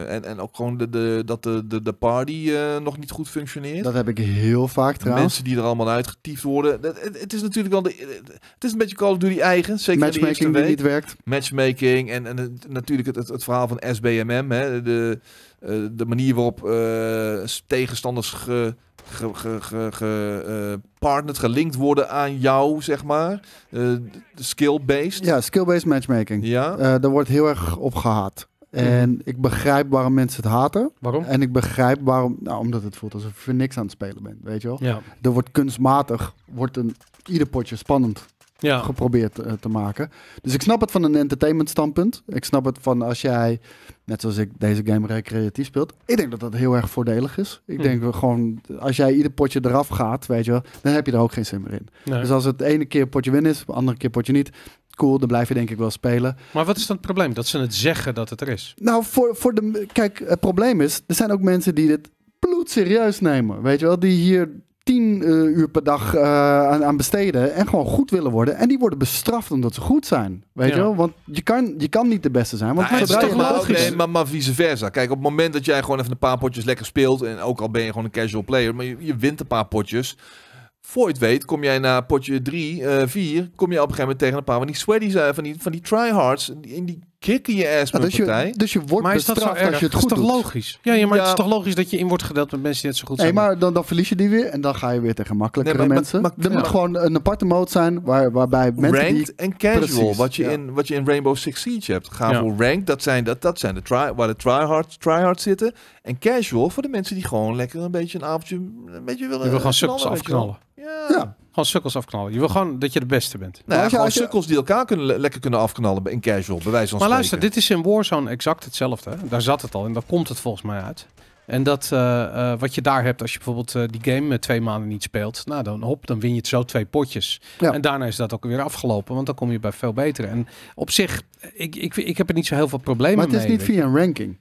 Speaker 2: en, en ook gewoon de, dat de, de, de party nog niet goed functioneert. Dat
Speaker 3: heb ik heel vaak trouwens. Mensen die
Speaker 2: er allemaal uitgetiefd worden. het, is natuurlijk wel. De, het is een beetje Call of Duty eigen. Zeker Matchmaking in die niet werkt. Matchmaking en, en, natuurlijk het, het, verhaal van SBMM. Hè, de, de manier waarop tegenstanders. Ge, gepartnerd, ge, eh, gelinkt worden aan jou, zeg maar. Eh, skill-based. Ja, skill-based matchmaking.
Speaker 3: Ja. Eh, daar wordt heel erg op gehaat. Mhm. En ik begrijp waarom mensen het haten. Waarom? En ik begrijp waarom... Nou, omdat het voelt alsof je niks aan het spelen bent, weet je wel? Ja. Er wordt kunstmatig, wordt een, ieder potje spannend ja. geprobeerd eh, te maken. Dus ik snap het van een entertainment standpunt. Ik snap het van als jij, net zoals ik, deze game recreatief speelt. Ik denk dat dat heel erg voordelig is. Ik hm. denk gewoon, als jij ieder potje eraf gaat, weet je wel, dan heb je er ook geen zin meer in. Dus als het ene keer potje win is, andere keer potje niet, cool, dan blijf je denk ik wel spelen.
Speaker 1: Maar wat is dan het probleem? Dat ze het zeggen dat het er is?
Speaker 3: Nou, voor, voor de, kijk, het probleem is, er zijn ook mensen die dit serieus nemen. Weet je wel, die hier tien eh, uur per dag eh, aan, aan, besteden en gewoon goed willen worden. En die worden bestraft omdat ze goed zijn. Weet je wel? Want je kan, je kan niet de beste zijn. Want nou, het is toch maar, nee,
Speaker 2: maar, maar, vice versa. Kijk, op het moment dat jij gewoon even een paar potjes lekker speelt. En ook al ben je gewoon een casual player, maar je, je wint een paar potjes. Voor je het weet, kom jij na potje 3, 4, eh, kom je op een gegeven moment tegen een paar van die sweaties, van die, van die tryhards. In die kick je ass met dus partij. dus je wordt maar is dat zo als je het goed is toch
Speaker 1: logisch? Ja, ja maar het is toch
Speaker 2: logisch dat je in wordt gedeeld met mensen die net zo goed zijn? Nee,
Speaker 3: maar dan, dan verlies je die weer en dan ga je weer tegen makkelijkere mensen. Maar, er moet gewoon een aparte mode zijn waar, waarbij mensen ranked en casual, wat, je in,
Speaker 2: wat je in Rainbow Six Siege hebt. Gaan voor ranked, dat zijn, dat, dat zijn de try, waar de tryhards tryhard zitten. En casual voor de mensen die gewoon lekker een beetje een avondje... Een beetje willen, We gaan subs afknallen. ja. Gewoon sukkels afknallen. Je wil gewoon dat je de beste bent. Nou, als je, sukkels die elkaar kunnen, lekker kunnen afknallen in casual, Bewijs wijze van Maar luister,
Speaker 1: dit is in Warzone exact hetzelfde. Daar zat het al en daar komt het volgens mij uit. En dat eh, eh, wat je daar hebt, als je bijvoorbeeld eh, die game twee maanden niet speelt, nou dan hop, dan win je het zo twee potjes. En daarna is dat ook weer afgelopen, want dan kom je bij veel betere. En op zich, ik, ik, ik heb er niet zo heel veel problemen mee. Maar het is niet via
Speaker 3: een ranking.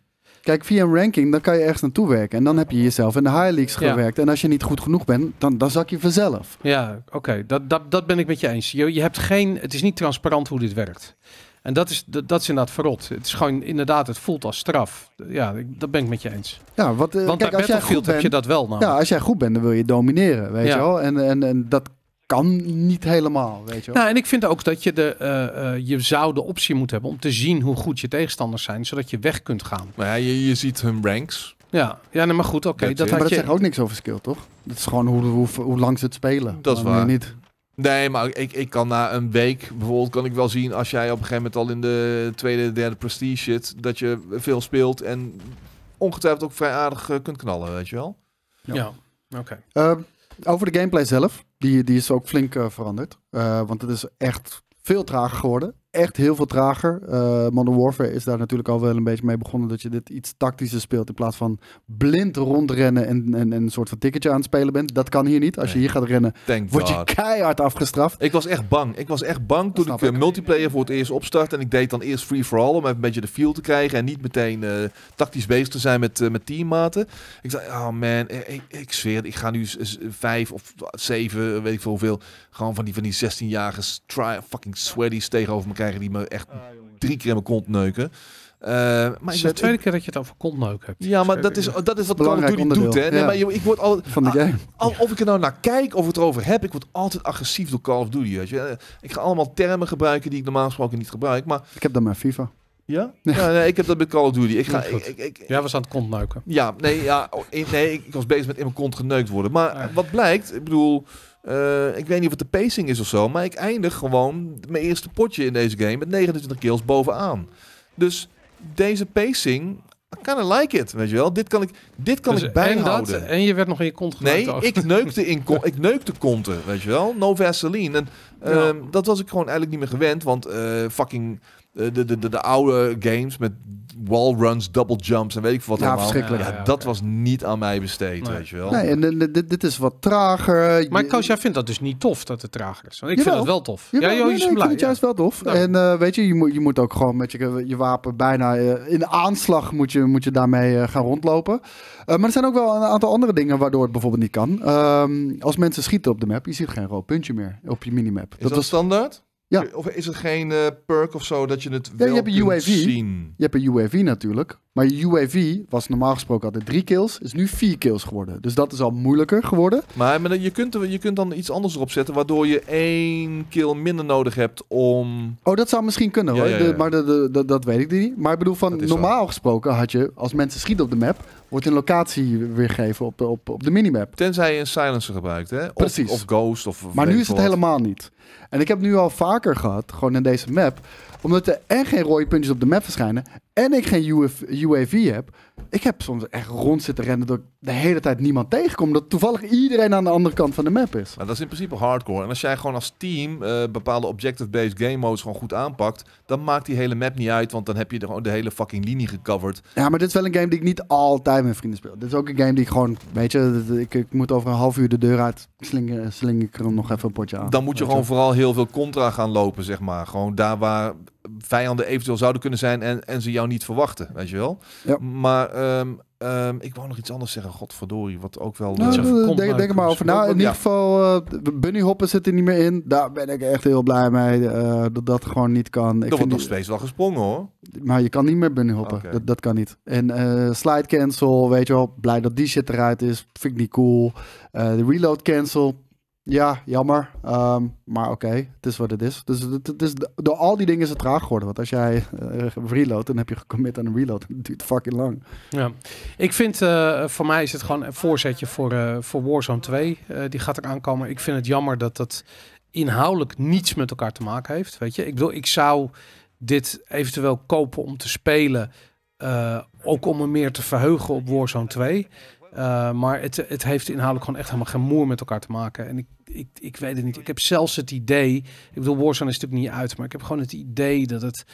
Speaker 3: Kijk, via een ranking, dan kan je ergens naartoe werken. En dan heb je jezelf in de high leagues gewerkt. En als je niet goed genoeg bent, dan, dan zak je vanzelf.
Speaker 1: Ja, oké. Dat, dat, dat ben ik met je eens. Je, je hebt geen, het is niet transparant hoe dit werkt. En dat is, dat, dat is inderdaad verrot. Het is gewoon inderdaad, het voelt als straf. Ja, dat ben ik met je eens.
Speaker 3: Ja, wat, eh, Want kijk, als jij goed bent, heb je dat wel. Namelijk. Ja, als jij goed bent, dan wil je domineren, weet je wel. En, en, en dat kan niet helemaal, weet je wel. Nou,
Speaker 1: en ik vind ook dat je de, eh, eh, je zou de optie moet hebben om te zien hoe goed je tegenstanders zijn, zodat je weg kunt gaan. Nou ja, je, je ziet hun ranks. Ja,
Speaker 3: ja maar goed, oké. dat, dat maar dat zegt ook niks over skill, toch? Dat is gewoon hoe, hoe, hoe lang ze het spelen. Dat is waar. Niet.
Speaker 2: Nee, maar ik, ik kan na een week bijvoorbeeld kan ik wel zien als jij op een gegeven moment al in de tweede, derde prestige zit, dat je veel speelt en ongetwijfeld ook vrij aardig eh, kunt knallen, weet je wel. Ja, ja. oké.
Speaker 3: Ehm, over de gameplay zelf die, die is ook flink eh, veranderd. Eh, want het is echt veel trager geworden echt heel veel trager. Uh, Modern Warfare is daar natuurlijk al wel een beetje mee begonnen. Dat je dit iets tactischer speelt. In plaats van blind rondrennen en, en, een soort van ticketje aan het spelen bent. Dat kan hier niet. Als je hier gaat rennen, Thank word je
Speaker 2: keihard afgestraft. Ik was echt bang. Ik was echt bang toen ik, ik, multiplayer voor het eerst opstart. En ik deed dan eerst free for all om even een beetje de feel te krijgen. En niet meteen eh, tactisch bezig te zijn met, eh, met teammaten. Ik zei, oh man, ik, ik zweer, ik ga nu vijf of zeven, weet ik veel hoeveel. Gewoon van die, van die 16-jarige fucking sweaties tegenover elkaar die me echt ah, drie keer in mijn kont neuken. Eh, maar het is de tweede keer dat je het over neuken hebt. Ja, maar dat is, dat is wat Call of Duty doet. Hè? maar ik word altijd, Van de Al, of ik er nou naar kijk of het erover heb, ik word altijd agressief door Call of Duty. Weet je? Ik ga allemaal termen gebruiken die ik normaal gesproken niet gebruik. Maar... Ik heb dat mijn FIFA. Ja? ja? nee, ik heb dat met Call of Duty. Ik ga, ik, ik, ik, Jij was aan het kontneuken. Ja, nee, ja, oh, nee, ik was bezig met in mijn kont geneukt worden. Maar ah. wat blijkt, ik bedoel... Eh, ik weet niet wat de pacing is of zo, maar ik eindig gewoon mijn eerste potje in deze game met 29 kills bovenaan. Dus deze pacing, I kinda like it, weet je wel. Dit kan ik, dit kan dus ik bijhouden. En,
Speaker 1: je werd nog in je kont Nee, ik neukte,
Speaker 2: in, ik neukte konten, weet je wel. No Vaseline. En ehm, dat was ik gewoon eigenlijk niet meer gewend, want eh, fucking eh, de, de, de, de oude games met wall runs, double jumps en weet ik wat ja, allemaal. Verschrikkelijk. Ja, dat was niet aan mij besteed, nee. weet je wel. Nee,
Speaker 3: en dit, dit is wat trager. Maar Koos, jij vindt dat dus niet
Speaker 1: tof dat het trager is.
Speaker 2: Want ik vind het wel tof. ja, joh, nee, nee, ik vind het
Speaker 3: juist wel tof. Nou. En eh, weet je, je moet, je moet ook gewoon met je, je wapen bijna eh, in aanslag moet je, moet je daarmee gaan rondlopen. maar er zijn ook wel een aantal andere dingen waardoor het bijvoorbeeld niet kan. Ehm, als mensen schieten op de map, je ziet geen rood puntje meer op je minimap. Is dat, dat
Speaker 2: standaard? Ja. Of is het geen eh, perk of zo dat je het ja, wel je UAV. zien?
Speaker 3: Je hebt een UAV natuurlijk. Maar UAV was normaal gesproken altijd drie kills, is nu vier kills geworden. Dus dat is al moeilijker geworden.
Speaker 2: Maar, maar je, kunt, je kunt dan iets anders erop zetten, waardoor je één kill minder nodig hebt om... Oh, dat zou misschien kunnen hoor, maar
Speaker 3: dat weet ik niet. Maar ik bedoel, van normaal gesproken had je, als mensen schieten op de map, wordt een locatie weergegeven op de, op, op de minimap.
Speaker 2: Tenzij je een silencer gebruikt, hè? Of, ghost, of... Maar nu is het
Speaker 3: helemaal niet. En ik heb nu al vaker gehad, gewoon in deze map, omdat er en geen rode puntjes op de map verschijnen en ik geen UAV heb. Ik heb soms echt rond zitten rennen dat ik de hele tijd niemand tegenkom. Dat toevallig iedereen aan de andere kant van de map is.
Speaker 2: dat is in principe hardcore. En als jij gewoon als team eh, bepaalde objective-based game modes gewoon goed aanpakt, dan maakt die hele map niet uit, want dan heb je de hele fucking linie gecoverd.
Speaker 3: Ja, maar dit is wel een game die ik niet altijd met vrienden speel. Dit is ook een game die ik gewoon, weet je, ik, ik moet over een half uur de deur uit, sling, sling ik er nog even
Speaker 2: een potje aan. Dan moet je gewoon voor vooral heel veel contra gaan lopen, zeg maar. Gewoon daar waar vijanden eventueel zouden kunnen zijn en, en ze jou niet verwachten, weet je wel. Ja. Maar ehm, ehm, ik wou nog iets anders zeggen, godverdorie, wat ook wel... Nou, eh, denk, denk maar over na. Nou, in ieder
Speaker 3: geval, eh, Bunny Hoppen zit er niet meer in. Daar ben ik echt heel blij mee, eh, dat dat gewoon niet kan. Ik heb wordt nog steeds wel gesprongen, hoor. Maar je kan niet meer Bunny Hoppen, dat, dat kan niet. En slide cancel, weet je wel, blij dat die shit eruit is, vind ik niet cool. De reload cancel, ja, jammer. Ehm, maar oké, het is wat het is. Dus, het, is. door al die dingen is het traag geworden. Want als jij eh, reload, dan heb je gecommit aan een reload. duurt fucking lang.
Speaker 1: Ja. Ik vind, eh, voor mij is het gewoon een voorzetje voor, eh, voor Warzone 2. die gaat er aankomen. Ik vind het jammer dat dat inhoudelijk niets met elkaar te maken heeft. Weet je, ik bedoel, ik zou dit eventueel kopen om te spelen. ook om me meer te verheugen op Warzone 2. Eh, maar het, het heeft inhoudelijk gewoon echt helemaal geen moer met elkaar te maken. En ik, ik, ik weet het niet. Ik heb zelfs het idee. Ik bedoel, Warzone is natuurlijk niet uit. Maar ik heb gewoon het idee dat het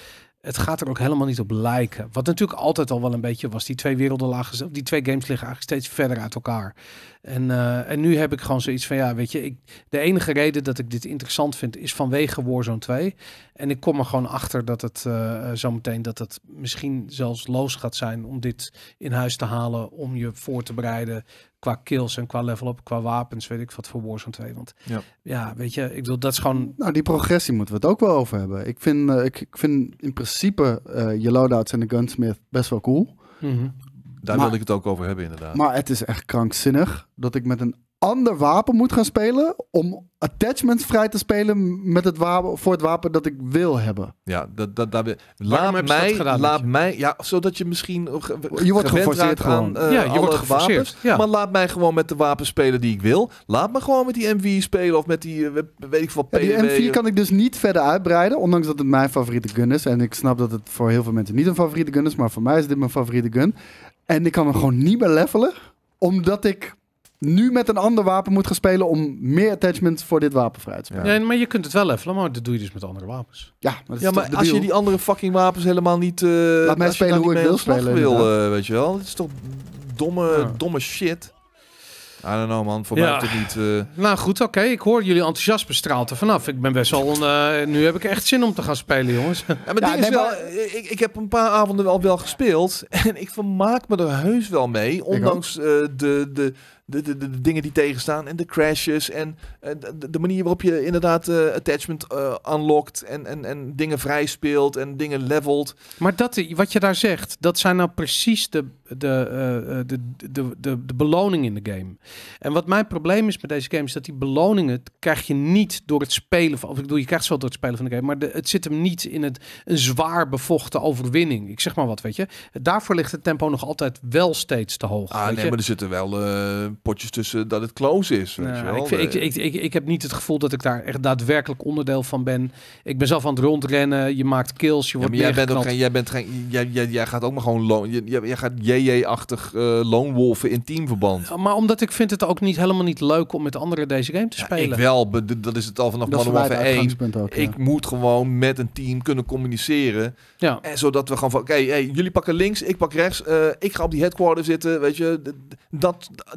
Speaker 1: het gaat er ook helemaal niet op lijken. Wat natuurlijk altijd al wel een beetje was. Die twee werelden lagen, die twee games liggen eigenlijk steeds verder uit elkaar. En, eh, en nu heb ik gewoon zoiets van, ja, weet je, ik, de enige reden dat ik dit interessant vind is vanwege Warzone 2. En ik kom er gewoon achter dat het zo eh, eh, zometeen, dat het misschien zelfs loos gaat zijn om dit in huis te halen, om je voor te bereiden qua kills en qua level up, qua wapens, weet ik wat voor Warzone 2. Want ja, weet je, ik bedoel, dat is gewoon... Nou, die progressie
Speaker 3: moeten we het ook wel over hebben. Ik vind, eh, ik, ik, vind in principe eh, je loadouts en de gunsmith best wel cool.
Speaker 2: Mhm. Daar maar, wil ik het ook over hebben, inderdaad. Maar het is echt
Speaker 3: krankzinnig dat ik met een ander wapen moet gaan spelen om attachments vrij te spelen met het wapen, voor het wapen dat ik wil hebben.
Speaker 2: Ja, dat, dat, dat, laat mij, laat mij, ja, zodat je misschien je wordt geforceerd gewoon. Eh, ja, je wordt geforceerd, maar laat mij gewoon met de wapens spelen die ik wil. Laat me gewoon met die MV spelen of met die, eh, weet ik veel, die MV kan
Speaker 3: ik dus niet verder uitbreiden, ondanks dat het mijn favoriete gun is. En ik snap dat het voor heel veel mensen niet een favoriete gun is, maar voor mij is dit mijn favoriete gun. En ik kan hem gewoon niet meer levelen, omdat ik nu met een ander wapen moet gaan spelen om meer attachment voor dit wapen
Speaker 2: vrij te spelen.
Speaker 1: Ja. Nee, maar je kunt het wel levelen, maar dat doe je dus met andere wapens. Ja,
Speaker 2: maar, als je die andere fucking wapens helemaal niet... Eh, laat mij spelen hoe ik wil spelen. Wil, eh, weet je wel. Het is toch domme, domme shit. I don't know, man. Voor mij is het niet... Eh, nou goed, oké. Ik hoor jullie
Speaker 1: enthousiasme straalt er vanaf. Ik ben best wel... nu heb ik echt zin om te gaan spelen, jongens. Ja, maar, ja, is wel,
Speaker 2: ik, ik, heb een paar avonden al wel gespeeld. En ik vermaak me er heus wel mee. Ondanks de, de, de, de, de, dingen die tegenstaan en de crashes en eh, de, manier waarop je inderdaad eh, attachment uh, eh, unlockt en, en, en dingen speelt en dingen levelt.
Speaker 1: Maar dat, wat je daar zegt, dat zijn nou precies de, de, de, de, de, de beloning in de game. En wat mijn probleem is met deze game is dat die beloningen krijg je niet door het spelen van, of ik bedoel, je krijgt ze wel door het spelen van de game, maar de, het zit hem niet in het, een zwaar bevochten overwinning. Ik zeg maar wat, weet je. Daarvoor ligt het tempo nog altijd wel steeds te hoog. Ah, nee, maar er
Speaker 2: zitten wel potjes tussen dat het close is. Weet je Ik, eh, ik,
Speaker 1: ik, ik, heb niet het gevoel dat ik daar echt daadwerkelijk onderdeel van ben. Ik ben zelf aan het rondrennen, je maakt kills, je wordt maar jij bent ook
Speaker 2: jij bent geen, jij, jij, gaat ook maar gewoon, loon, jij, gaat JJ-achtig uh, eh, wolven in teamverband.
Speaker 1: maar omdat ik vind het ook niet helemaal niet leuk om met anderen deze game te spelen. ik wel,
Speaker 2: dat is het al vanaf Modern Warfare 1. Ook, ik moet gewoon met een team kunnen communiceren. Ja. En zodat we gewoon van, oké, jullie pakken links, ik pak rechts, eh, ik ga op die headquarter zitten, weet je.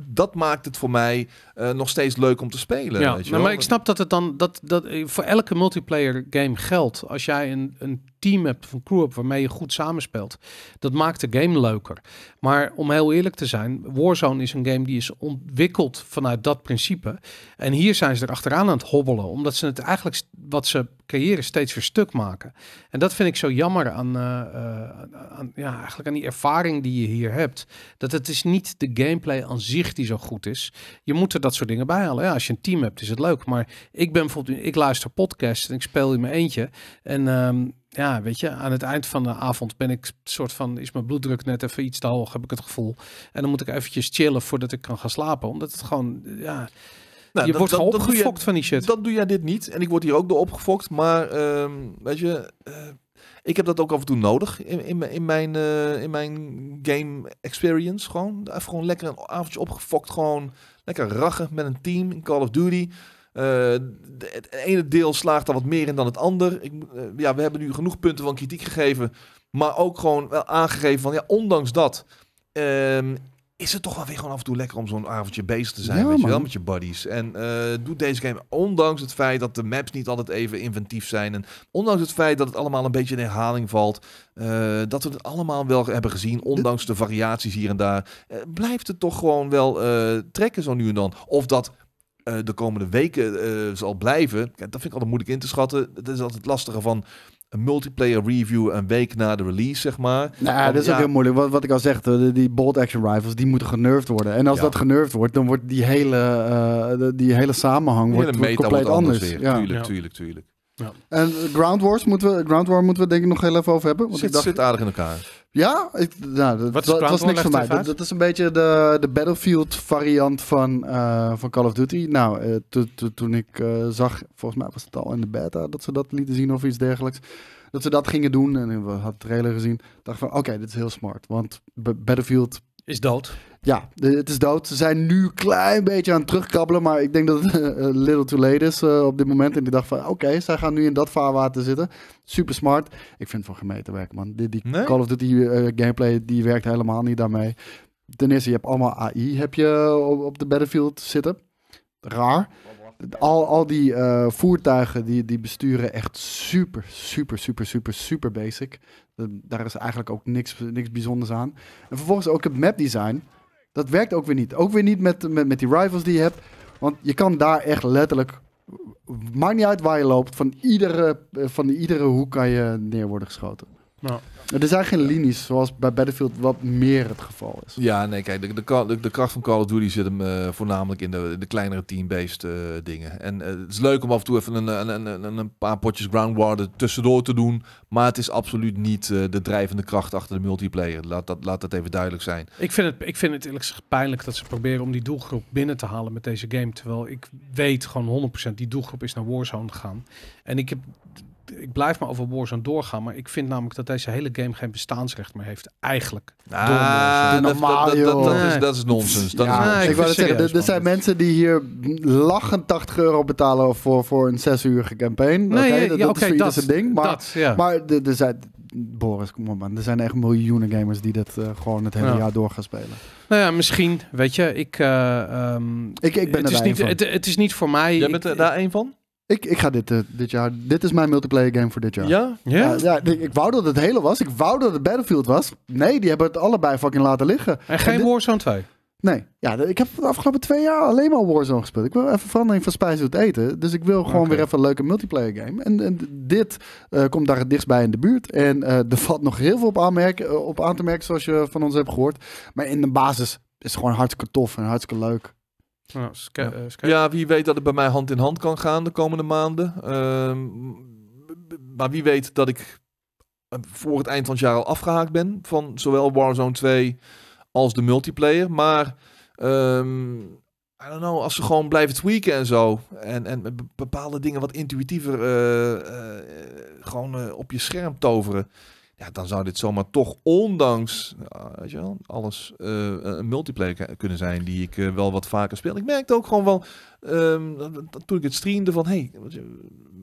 Speaker 2: dat dat maakt het voor mij eh, nog steeds leuk om te spelen. weet je nou, maar ik snap dat het
Speaker 1: dan dat, dat eh, voor elke multiplayer game geldt. Als jij een, een team hebt, van crew hebt waarmee je goed samenspeelt. Dat maakt de game leuker. Maar om heel eerlijk te zijn, Warzone is een game die is ontwikkeld vanuit dat principe. En hier zijn ze er achteraan aan het hobbelen, omdat ze het eigenlijk wat ze creëren steeds weer stuk maken. En dat vind ik zo jammer aan, eh, eh, aan, ja, eigenlijk aan die ervaring die je hier hebt. Dat het is niet de gameplay aan zich die zo goed is. Je moet er dat soort dingen bij halen. Ja, als je een team hebt, is het leuk. Maar ik ben bijvoorbeeld, ik luister podcasts en ik speel in mijn eentje. En ehm, ja, weet je, aan het eind van de avond ben ik soort van, is mijn bloeddruk net even iets te hoog, heb ik het gevoel. En dan moet ik eventjes
Speaker 2: chillen voordat ik kan gaan slapen, omdat het gewoon, ja... Nou, je dat, wordt gewoon al opgefokt van die shit. Dan doe jij dit niet. En ik word hier ook door opgefokt. Maar ehm, weet je, eh, ik heb dat ook af en toe nodig in, in, in mijn, eh, in mijn game experience. Gewoon, even gewoon lekker een avondje opgefokt. Gewoon lekker rachen met een team in Call of Duty. Eh, het ene deel slaagt er wat meer in dan het ander. Ik, eh, ja, we hebben nu genoeg punten van kritiek gegeven. Maar ook gewoon wel aangegeven van ja, ondanks dat. Ehm, is het toch wel weer gewoon af en toe lekker om zo'n avondje bezig te zijn. weet je wel, met je buddies. En eh, doet deze game, ondanks het feit dat de maps niet altijd even inventief zijn. En ondanks het feit dat het allemaal een beetje in herhaling valt. dat we het allemaal wel hebben gezien, ondanks de variaties hier en daar. blijft het toch gewoon wel trekken zo nu en dan. Of dat eh, de komende weken eh, zal blijven. Kijk, dat vind ik altijd moeilijk in te schatten. Dat is altijd lastige van een multiplayer review een week na de release, zeg maar. Nou, dat is ook heel
Speaker 3: moeilijk. Wat, wat ik al zeg, die bolt action rifles, die moeten genervd worden. En als dat genervd wordt, dan wordt die hele, eh, die hele samenhang die wordt, compleet anders. ja. Tuurlijk,
Speaker 2: tuurlijk, tuurlijk.
Speaker 3: En Ground Wars moeten we, Ground War moeten we denk ik nog heel even over hebben. Want zit, dacht, zit aardig in elkaar. Ja, ik, nou, dat, was niks voor mij. Dat, is een beetje de, de Battlefield variant van, eh, van Call of Duty. Nou, eh, toen ik eh, zag, volgens mij was het al in de beta dat ze dat lieten zien of iets dergelijks. Dat ze dat gingen doen en we hadden de trailer gezien. Dacht van, oké, dit is heel smart. Want Battlefield is dood. Ja, het is dood. Ze zijn nu een klein beetje aan het terugkrabbelen. Maar ik denk dat het een eh, little too late is eh, op dit moment. En die dacht van, oké, zij gaan nu in dat vaarwater zitten. Super smart. Ik vind het van gemeten werken, man. Die, die Call of Duty eh, gameplay, die werkt helemaal niet daarmee. Ten eerste, je hebt allemaal AI heb je op de battlefield zitten. Raar al, al die eh, voertuigen die, die besturen echt super, super, super, super, super basic. daar is eigenlijk ook niks, niks bijzonders aan. En vervolgens ook het mapdesign. Dat werkt ook weer niet. Ook weer niet met, met, met die rivals die je hebt. Want je kan daar echt letterlijk. Maakt niet uit waar je loopt. Van iedere, eh, van iedere hoek kan je neer worden geschoten. Nou. Er zijn geen linies zoals bij Battlefield wat meer het geval is.
Speaker 2: Ja, nee, kijk, de, de, kracht van Call of Duty zit hem eh, voornamelijk in de, de kleinere team-based eh, dingen. En eh, het is leuk om af en toe even een, een, een, een paar potjes Warden tussendoor te doen. Maar het is absoluut niet de drijvende kracht achter de multiplayer. Laat dat, laat dat even duidelijk zijn.
Speaker 1: Ik vind, het, ik vind het eerlijk pijnlijk dat ze proberen om die doelgroep binnen te halen met deze game. Terwijl ik weet gewoon 100% die doelgroep is naar Warzone gegaan. En ik heb ik blijf maar over Warzone doorgaan, maar ik vind namelijk dat deze hele game geen bestaansrecht meer heeft. Eigenlijk. dat, is, nonsens. Dat
Speaker 2: ja, Ik wou zeggen,
Speaker 3: er, zijn mensen die hier lachend 80 euro betalen voor, voor een 6 uurige campaign. Nee, dat, is, een ding. Maar, er zijn, Boris, kom op man. Er zijn echt miljoenen gamers die dat eh, gewoon het hele jaar door gaan spelen.
Speaker 1: Nou ja, misschien. Weet je, ik... Eh, ehm, ik, ben het er is niet, het, is niet voor mij... Jij bent daar één van?
Speaker 3: Ik, ik ga dit, eh, dit jaar. Dit is mijn multiplayer game voor dit jaar. Ja?
Speaker 1: Ja, ja ik, wou dat het hele was.
Speaker 3: Ik wou dat het Battlefield was. Nee, die hebben het allebei fucking laten liggen.
Speaker 1: En geen Warzone 2?
Speaker 3: Nee. Ja, ik heb de afgelopen twee jaar alleen maar Warzone gespeeld. Ik wil even verandering van spijs tot eten. Dus ik wil gewoon weer even een leuke multiplayer game. En, dit eh, komt daar het dichtst bij in de buurt. En eh, er valt nog heel veel op, op aan te merken, zoals je van ons hebt gehoord. Maar in de basis is het gewoon hartstikke tof en hartstikke leuk.
Speaker 2: Eh, ja. wie weet dat het bij mij hand in hand kan gaan de komende maanden. Ehm, maar wie weet dat ik eh, voor het eind van het jaar al afgehaakt ben van zowel Warzone 2 als de multiplayer. Maar um, I don't know, als ze gewoon blijven tweaken en zo. En, en bepaalde dingen wat intuïtiever eh, gewoon op je scherm toveren. Ja, dan zou dit zomaar toch, ondanks weet je wel, alles, eh, een multiplayer kunnen zijn die ik eh, wel wat vaker speel. Ik merkte ook gewoon wel, um, toen ik het streamde, van hey,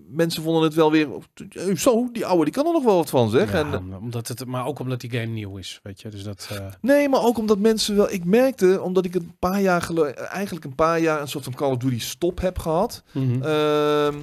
Speaker 2: mensen vonden het wel weer, oh, eh, zo, die oude, die kan er nog wel wat van, zeg. en, omdat het, maar ook omdat die game nieuw is, weet je. Dus dat, Nee, maar ook omdat mensen wel, ik merkte, omdat ik een paar jaar geleden, eigenlijk een paar jaar een soort van Call of Duty stop heb gehad. Mhm. Ehm,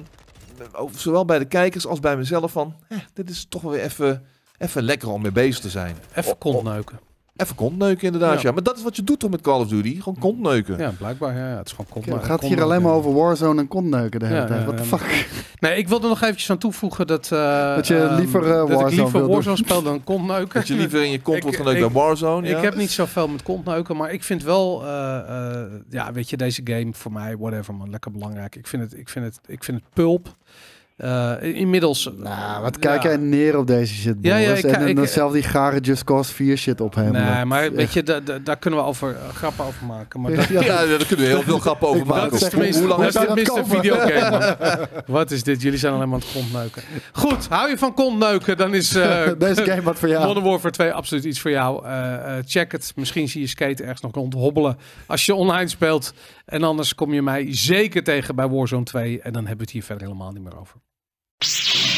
Speaker 2: zowel bij de kijkers als bij mezelf van, dit is toch wel weer even even lekker om mee bezig te zijn. Even kontneuken. Even kontneuken inderdaad, ja. Maar dat is wat je doet toch met Call of Duty? Gewoon hm. kontneuken.
Speaker 3: Ja,
Speaker 1: blijkbaar. Ja, het is gewoon kontneuken.
Speaker 3: Het gaat hier alleen maar over Warzone en kontneuken de hele tijd. Wat de
Speaker 1: fuck? Nee, ik wil er nog eventjes aan toevoegen dat... Eh, dat je ehm, liever uh, eh, Warzone dat ik liever Warzone speel dan kontneuken. Dat je liever in je kont wordt geneukt dan Warzone, Ik heb niet zoveel met kontneuken, maar ik vind wel... Eh, ja, weet je, deze game voor mij, whatever man, lekker belangrijk. Ik vind het, ik vind het, ik vind het pulp. Eh, inmiddels... Eh, nou, wat kijk jij
Speaker 3: neer op deze shit, Ja, ja, ik, en, en dan zelf die gare Just Cause 4 shit op hem. Nee, maar weet
Speaker 1: je, daar kunnen we over, uh, grappen over
Speaker 2: maken. Maar dat, ja, daar kunnen we heel veel grappen over maken. Dat is tenminste, Hoe lang is dit een videogame, Wat is dit? Jullie zijn alleen maar aan het kontneuken.
Speaker 1: Goed, hou je van kontneuken, dan is... deze game wat voor jou. Modern Warfare 2 absoluut iets voor jou. check het. Misschien zie je skate ergens nog onthobbelen Als je online speelt. En anders kom je mij zeker tegen bij Warzone 2. En dan hebben we het hier verder helemaal niet meer over. you